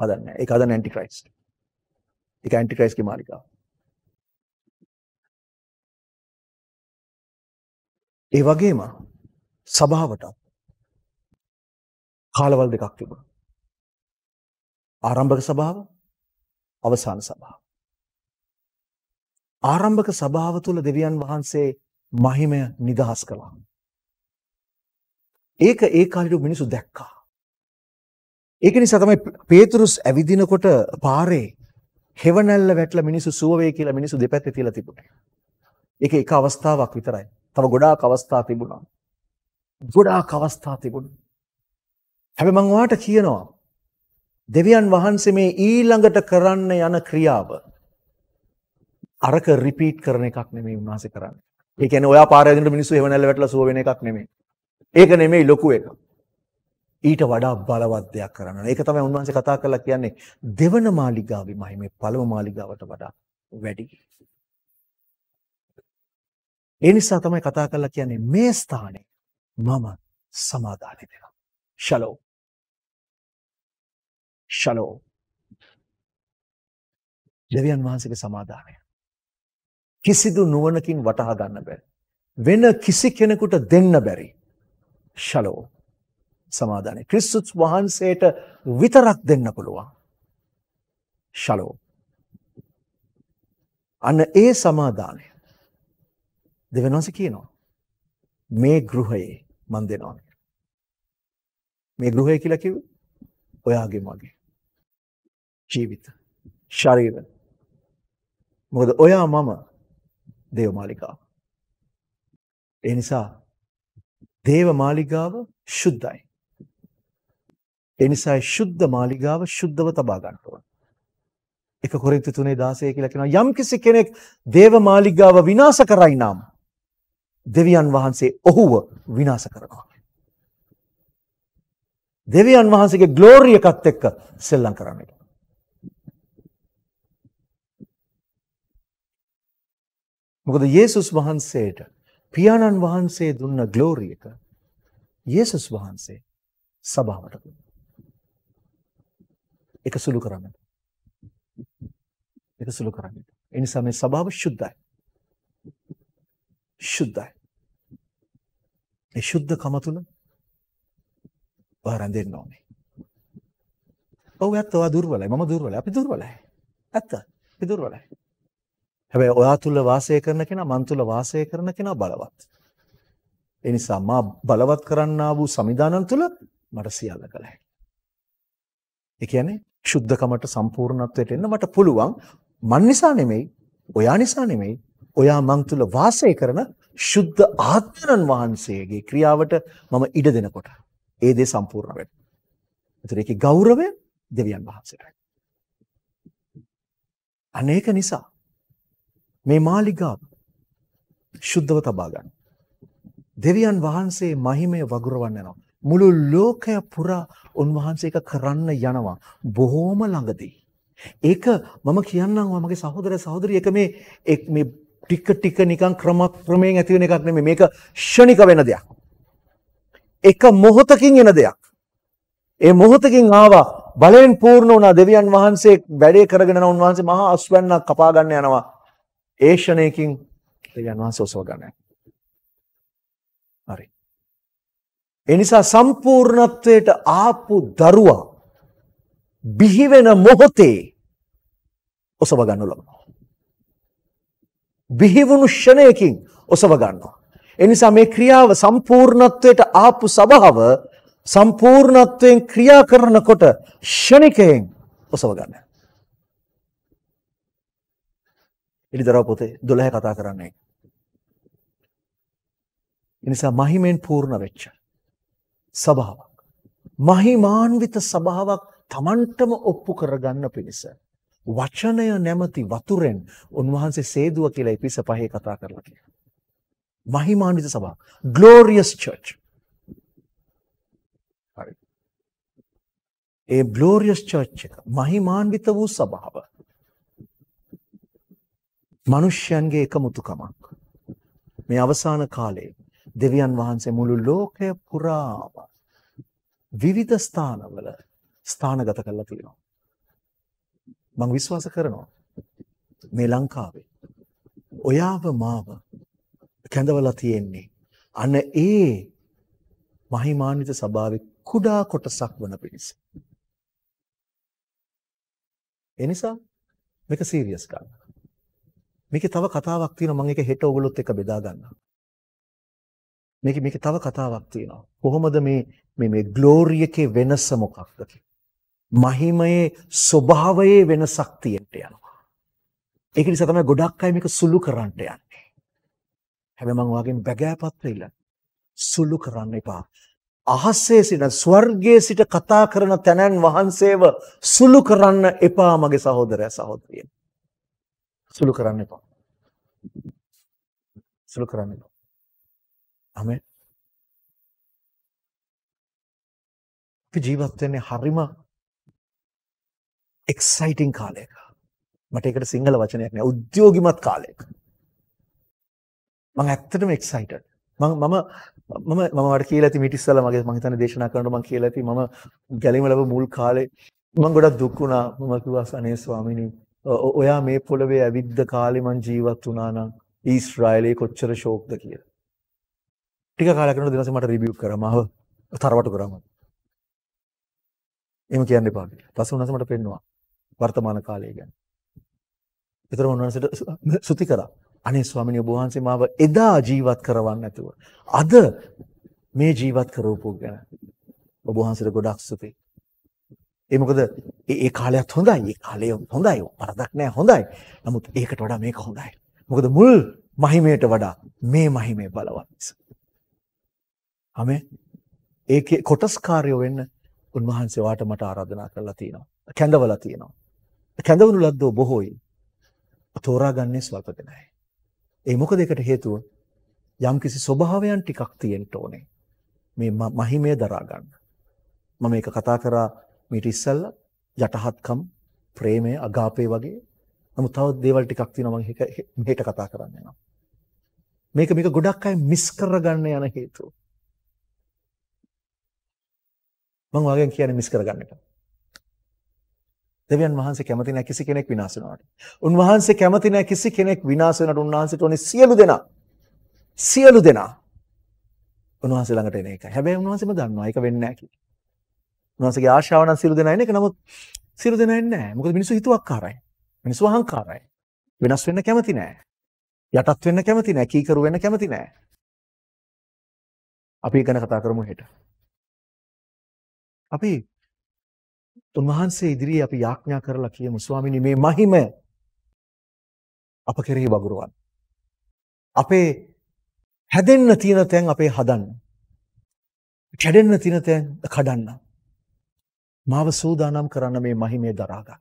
හදන්නේ. ඒක හදන්නේ ඇන්ටික්‍රයිස්ට්. ඒක ඇන්ටික්‍රයිස්ට්ගේ මාලිගාව. ඒ වගේම සභාවට කාලවල් දෙකක් තිබුණා. ආරම්භක සභාව අවසාන සභාව. ආරම්භක සභාව තුල දෙවියන් වහන්සේ මහිමය නිදහස් කළා. ඒක ඒ කාලේ මිනිස්සු දැක්කා. ඒක නිසා තමයි පේතුරුස් ඇවිදිනකොට පාරේ හෙවණැල්ල වැටලා මිනිස්සු සුව වේ කියලා මිනිස්සු දෙපැත්තේ තියලා තිබුණේ. ඒක එක අවස්ථාවක් විතරයි. තව ගොඩාක් අවස්ථා තිබුණා. ගොඩාක් අවස්ථා තිබුණා. හැබැයි මම ඔයාට කියනවා දෙවියන් වහන්සේ මේ ඊළඟට කරන්න යන ක්‍රියාව අරක රිපීට් කරන එකක් නෙමෙයි උන්වහන්සේ කරන්නේ. ඒ කියන්නේ ඔයා පාරේ යන මිනිස්සු එහෙම නැල්ල වැටලා සුව වෙන එකක් නෙමෙයි. ඒක නෙමෙයි ලොකු එක. ඊට වඩා බලවත් දෙයක් කරන්න. ඒක තමයි උන්වහන්සේ කතා කරලා කියන්නේ දෙවන මාලිගාවේ මහිමේ පළව මාලිගාවට වඩා වැඩි. ඒ නිසා තමයි කතා කරලා කියන්නේ මේ ස්ථානේ මම සමාදානෙ දෙනවා. ෂලෝ. ෂලෝ. දෙවියන් වහන්සේගේ සමාදානය. කිසිදු නුවණකින් වටහා ගන්න බැරි. වෙන කිසි කෙනෙකුට දෙන්න බැරි. ෂලෝ. සමාදානය. ක්‍රිස්තුස් වහන්සේට විතරක් දෙන්න පුළුවන්. ෂලෝ. අන්න ඒ සමාදානය දෙවනෝස කියනවා මේ ගෘහයේ මන් දෙනවා මේ ගෘහය කියලා කිව්වේ ඔයාගේ මගේ ජීවිත ශරීර මොකද ඔයා මම දේව මාලිකාව ඒ නිසා දේව මාලිගාව ශුද්ධයි ඒ නිසා ශුද්ධ මාලිගාව ශුද්ධව තබා ගන්න ඕන එක කොරින්තු 3:16 කියලා කියනවා යම් කිසි කෙනෙක් දේව මාලිගාව විනාශ කරයි නම් දෙවියන් වහන්සේ ඔහුව විනාශ කරනවා. දෙවියන් වහන්සේගේ ග්ලෝරිය එකත් එක්ක සෙල්ලම් කරන්නේ. මොකද යේසුස් වහන්සේට පියාණන් වහන්සේ දුන්න ග්ලෝරිය එක යේසුස් වහන්සේ සභාවට දුන්නා. ඒක සුළු කරන්න. ඒක සුළු කරන්න. ඒ නිසා මේ සභාව සුද්ධයි. සුද්ධයි. ඒ සුද්ධකම තුල ඔයා රැඳෙන්න ඕනේ. ඔව් ඇත්ත ඔයා දුර්වලයි. මම දුර්වලයි. අපි දුර්වලයි. ඇත්ත. අපි දුර්වලයි. හැබැයි ඔයා තුල වාසය කරන කෙනා මන් තුල වාසය කරන කෙනා බලවත්. ඒ නිසා මා බලවත් කරන්නා වූ සම්විධානන් තුල මට සියල්ල කළ හැකියි. ඒ කියන්නේ සුද්ධකමට සම්පූර්ණත්වයට එන්න මට පුළුවන්. මන් නිසා නෙමෙයි, ඔයා නිසා නෙමෙයි, ඔයා මන් තුල වාසය කරන ශුද්ධ ආත්මයන් වහන්සේගේ ක්‍රියාවට මම ඉඩ දෙනකොට ඒ දේ සම්පූර්ණ වෙනවා. ඒතර ඒකේ ගෞරවය දෙවියන් වහන්සේටයි. අනේක නිසා මේ මාලිගාව ශුද්ධව තබා ගන්න. දෙවියන් වහන්සේ මහිමය වගුරවන්න යනවා. මුළු ලෝකය පුරා උන්වහන්සේ එක කරන්න යනවා. බොහෝම ළඟදී. ඒක මම කියන්නම් මගේ සහෝදර සහෝදරිය එක මේ මේ ටික ටික නිකන් ක්‍රමක්‍රමයෙන් ඇති වෙන එකක් නෙමෙයි. මේක ෂණික වෙන දෙයක්. එක මොහොතකින් එන දෙයක්. ඒ මොහොතකින් ආවා බලයෙන් පූර්ණ වුණා දෙවියන් වහන්සේ වැඩේ කරගෙන යන උන්වහන්සේ මහා අස්වැන්නක් කපා ගන්න යනවා. ඒ ෂණයකින් දෙවියන් වහන්සේ ඔසව ගන්න. හරි. ඒ නිසා සම්පූර්ණත්වයට ආපු දරුවා බිහි වෙන මොහොතේ ඔසව ගන්න ලබනවා. බිහිවුණු ෂණයකින් ඔසව ගන්නවා. ඒ නිසා මේ ක්‍රියාව සම්පූර්ණත්වයට ආපු සබාව සම්පූර්ණත්වයෙන් ක්‍රියා කරනකොට ෂණිකයෙන් ඔසව ගන්න. ඉලිදරව පොතේ 12 කතා කරන්නේ. ඒ නිසා මහිමෙන් පූර්ණ වෙච්ච සබාවක්. මහිමාන්විත සබාවක් Tamanටම ඔප්පු කරගන්න පිණිස වචනය නැමැති වතුරෙන් උන්වහන්සේ සේදුව කියලා ඉපිස පහේ කතා කරලා කියනවා. මහිමාන්විත සභාව. glorious church. හරි. ඒ glorious church එක මහිමාන්විත වූ සභාව. මිනිස්යන්ගේ එකමුතුකමක්. මේ අවසාන කාලේ දෙවියන් වහන්සේ මුළු ලෝකය පුරාම විවිධ ස්ථානවල ස්ථානගත කරලා තියෙනවා. මම විශ්වාස කරනවා මේ ලංකාවේ ඔයාව මාව කැඳවලා තියෙන්නේ අන ඒ මහිමාන්විත සභාවේ කුඩා කොටසක් වන පිණිස. ඒ නිසා මේක සීරියස් ගන්න. මේකේ තව කතාවක් තියෙනවා මම ඒක හෙට ඔයගොල්ලොත් එක්ක බෙදා ගන්නවා. මේක මේක තව කතාවක් තියෙනවා. කොහොමද මේ මේ මේ ග්ලෝරි එකේ වෙනස මොකක්ද කියලා. මහිමයේ ස්වභාවයේ වෙනසක් තියෙන්න යනවා. ඒක නිසා තමයි ගොඩක් අය මේක සුළු කරන්න යන්නේ. හැබැයි මම වගේ බගෑපත්‍ර ඉල්ලන්නේ. සුළු කරන්න එපා. අහසේ සිට ස්වර්ගයේ සිට කතා කරන තැනන් වහන්සේව සුළු කරන්න එපා මගේ සහෝදරයා සහෝදරිය. සුළු කරන්න එපා. සුළු කරන්න එපා. ආමේ. අපි ජීවත් වෙන්නේ හරිම එක්සයිටිං කාලයක. මට ඒකට සිංහල වචනයක් නෑ. උද්‍යෝගිමත් කාලයක. මම ඇත්තටම එක්සයිටඩ්. මම මම මම මම වට කියලා ඇති මිට ඉස්සලා මගේ මම හිතන්නේ දේශනා කරනකොට මම කියලා ඇති මම ගැලීම ලැබ මුල් කාලේ මම ගොඩක් දුක් වුණා. මම කිව්වා අනේ ස්වාමීනි ඔයා මේ පොළවේ ඇවිද්ද කාලේ මං ජීවත් වුණා නම් ඊශ්‍රායලයේ කොච්චර ෂෝක්ද කියලා. ටික කාලයක් යනකොට දිනසෙ මට රිවිව් කරා මාව තරවටු කරා මම. එහෙම කියන්න එපා කියලා. පස්සේ උනස මට පෙන්නවා. වර්තමාන කාලය ගැන. ඒතර මොනවාසට සුති කරා. අනේ ස්වාමීන් වහන්සේ මාව එදා ජීවත් කරවන්න නැතුව අද මේ ජීවත් කරවපු ගැන ඔබ වහන්සේට ගොඩක් ස්තුතියි. ඒ මොකද ඒ කාලයත් හොඳයි. ඒ කාලය හොඳයි. වරදක් නෑ හොඳයි. නමුත් ඒකට වඩා මේක හොඳයි. මොකද මුල් මහිමයට වඩා මේ මහිමේ බලවත් නිසා. ආමේ ඒකේ කොටස්කාරයෝ වෙන්න උන්වහන්සේ වාට මට ආරාධනා කරලා තියෙනවා. කැඳවලා තියෙනවා. කැඳවුණු ලද්දෝ බොහෝයි. තෝරාගන්නේ ස්වල්පකනයි. ඒ මොකද ඒකට හේතුව යම්කිසි ස්වභාවයන් ටිකක් තියෙන්න ඕනේ. මේ මහිමය දරා ගන්න. මම මේක කතා කරා මීට ඉස්සෙල්ලා යටහත්කම්, ප්‍රේමය, අගාපේ වගේ. නමුත් තවත් දේවල් ටිකක් තියෙනවා මම මේක කතා කරන්න යනවා. මේක මේක ගොඩක් අය මිස් කරගන්න යන හේතුව. මම වගේ කියන්නේ මිස් කරගන්න එපා. දෙවියන් වහන්සේ කැමති නැහැ කිසි කෙනෙක් විනාශ වෙනවට. උන්වහන්සේ කැමති නැහැ කිසි කෙනෙක් විනාශ වෙනට උන්වහන්සේට ඕනේ සියලු දෙනා. සියලු දෙනා. උන්වහන්සේ ළඟට එන එකයි. හැබැයි උන්වහන්සේම දන්නවා ඒක වෙන්නේ නැහැ කියලා. උන්වහන්සේගේ ආශාව නම් සියලු දෙනා එන එක. නමුත් සියලු දෙනා එන්නේ නැහැ. මොකද මිනිස්සු හිතුවක්කාරයි. මිනිස්සු අහංකාරයි. වෙනස් වෙන්න කැමති නැහැ. යටත් වෙන්න කැමති නැහැ. කීකරු වෙන්න කැමති නැහැ. අපි ගැන කතා කරමු හෙට. අපි උන්වහන්සේ ඉදිරියේ අපි යාඥා කරලා කියමු ස්වාමීනි මේ මහිම අප කෙරෙහි වගුරුවන්න. අපේ හැදෙන්න තියෙන තැන් අපේ හදන්න. කැඩෙන්න තියෙන තැන් කඩන්න. මාව සූදානම් කරන්න මේ මහිමේ දරා ගන්න.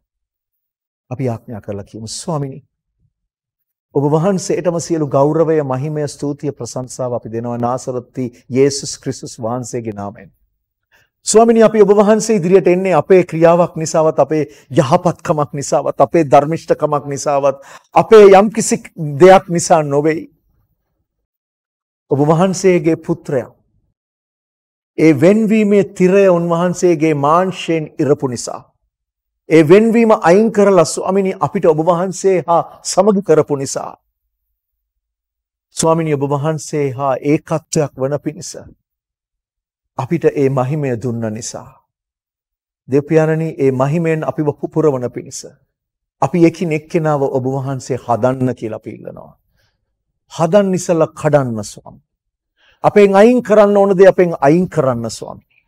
අපි යාඥා කරලා කියමු ස්වාමීනි ඔබ වහන්සේටම සියලු ගෞරවය මහිමය ස්තුතිය ප්‍රශංසාව අපි දෙනවා නාසරත්ති යේසුස් ක්‍රිස්තුස් වහන්සේගේ නාමයෙන්. ස්වාමිනි අපි ඔබ වහන්සේ ඉදිරියට එන්නේ අපේ ක්‍රියාවක් නිසාවත් අපේ යහපත්කමක් නිසාවත් අපේ ධර්මිෂ්ඨකමක් නිසාවත් අපේ යම්කිසි දෙයක් නිසා නොවේ. ඔබ වහන්සේගේ පුත්‍රයා ඒ වෙන්වීමේ තිරය උන්වහන්සේගේ මාංශයෙන් ඉරපු නිසා ඒ වෙන්වීම අයින් කරලා ස්වාමිනි අපිට ඔබ වහන්සේ හා සමග කරපු නිසා ස්වාමිනි ඔබ වහන්සේ හා ඒකත්වයක් වන පිණිස අපිට ඒ මහිමය දුන්න නිසා. දෙව්පියාණනි ඒ මහිමයෙන් අපිව පුරවන පිණිස අපි එකිනෙක කෙනාව ඔබ වහන්සේ හදන්න කියලා අපි ඉල්ලනවා. හදන්න ඉස්සලා කඩන්න ස්වාමී. අපෙන් අයින් කරන්න ඕන දේ අපෙන් අයින් කරන්න ස්වාමී.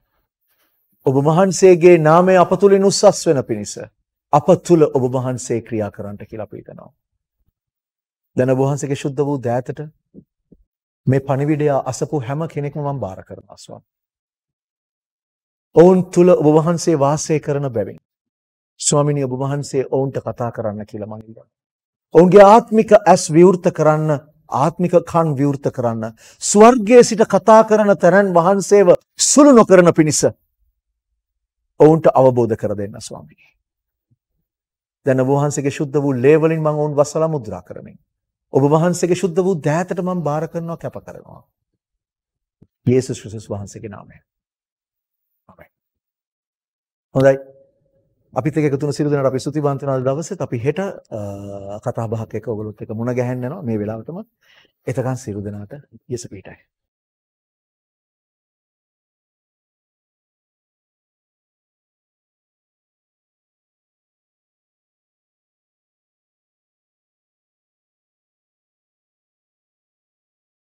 ඔබ වහන්සේගේ නාමය අප තුලින් උස්සස් වෙන පිණිස අප තුල ඔබ වහන්සේ ක්‍රියා කරන්නට කියලා අපි ඉල්ලනවා. දැන් ඔබ වහන්සේගේ සුද්ධ වූ දෑතට මේ පණිවිඩය අසපු හැම කෙනෙක්ම මම බාර කරනවා ස්වාමී. ඔවුන් තුල ඔබ වහන්සේ වාසය කරන බැවින් ස්වාමිනී ඔබ වහන්සේ ඔවුන්ට කතා කරන්න කියලා මම ඉල්ලනවා. ඔවුන්ගේ ආත්මික ඇස් විවෘත කරන්න, ආත්මික කන් විවෘත කරන්න, ස්වර්ගයේ සිට කතා කරන තැනන් වහන්සේව සුළු නොකරන පිණිස ඔවුන්ට අවබෝධ කර දෙන්න ස්වාමිනී. දැන් ඔබ වහන්සේගේ සුද්ධ වූ ලේ වලින් මම ඔවුන් වසලා මුද්‍රා කරමින් ඔබ වහන්සේගේ සුද්ධ වූ දෑතට මම බාර කරනවා කැප කරනවා. යේසුස් ක්‍රිස්තුස් වහන්සේගේ නාමයෙන් හොඳයි. අපිත් එක්ක එකතු වුණ සියලු දෙනාට අපි ස්තුතිවන්ත වෙනවා දවසෙත් අපි හෙට කතා බහක් එක්ක ඔයගොල්ලොත් එක්ක මුණ ගැහෙන්න යනවා මේ වෙලාවටම. එතකන් සියලු දෙනාට යස පීටයි.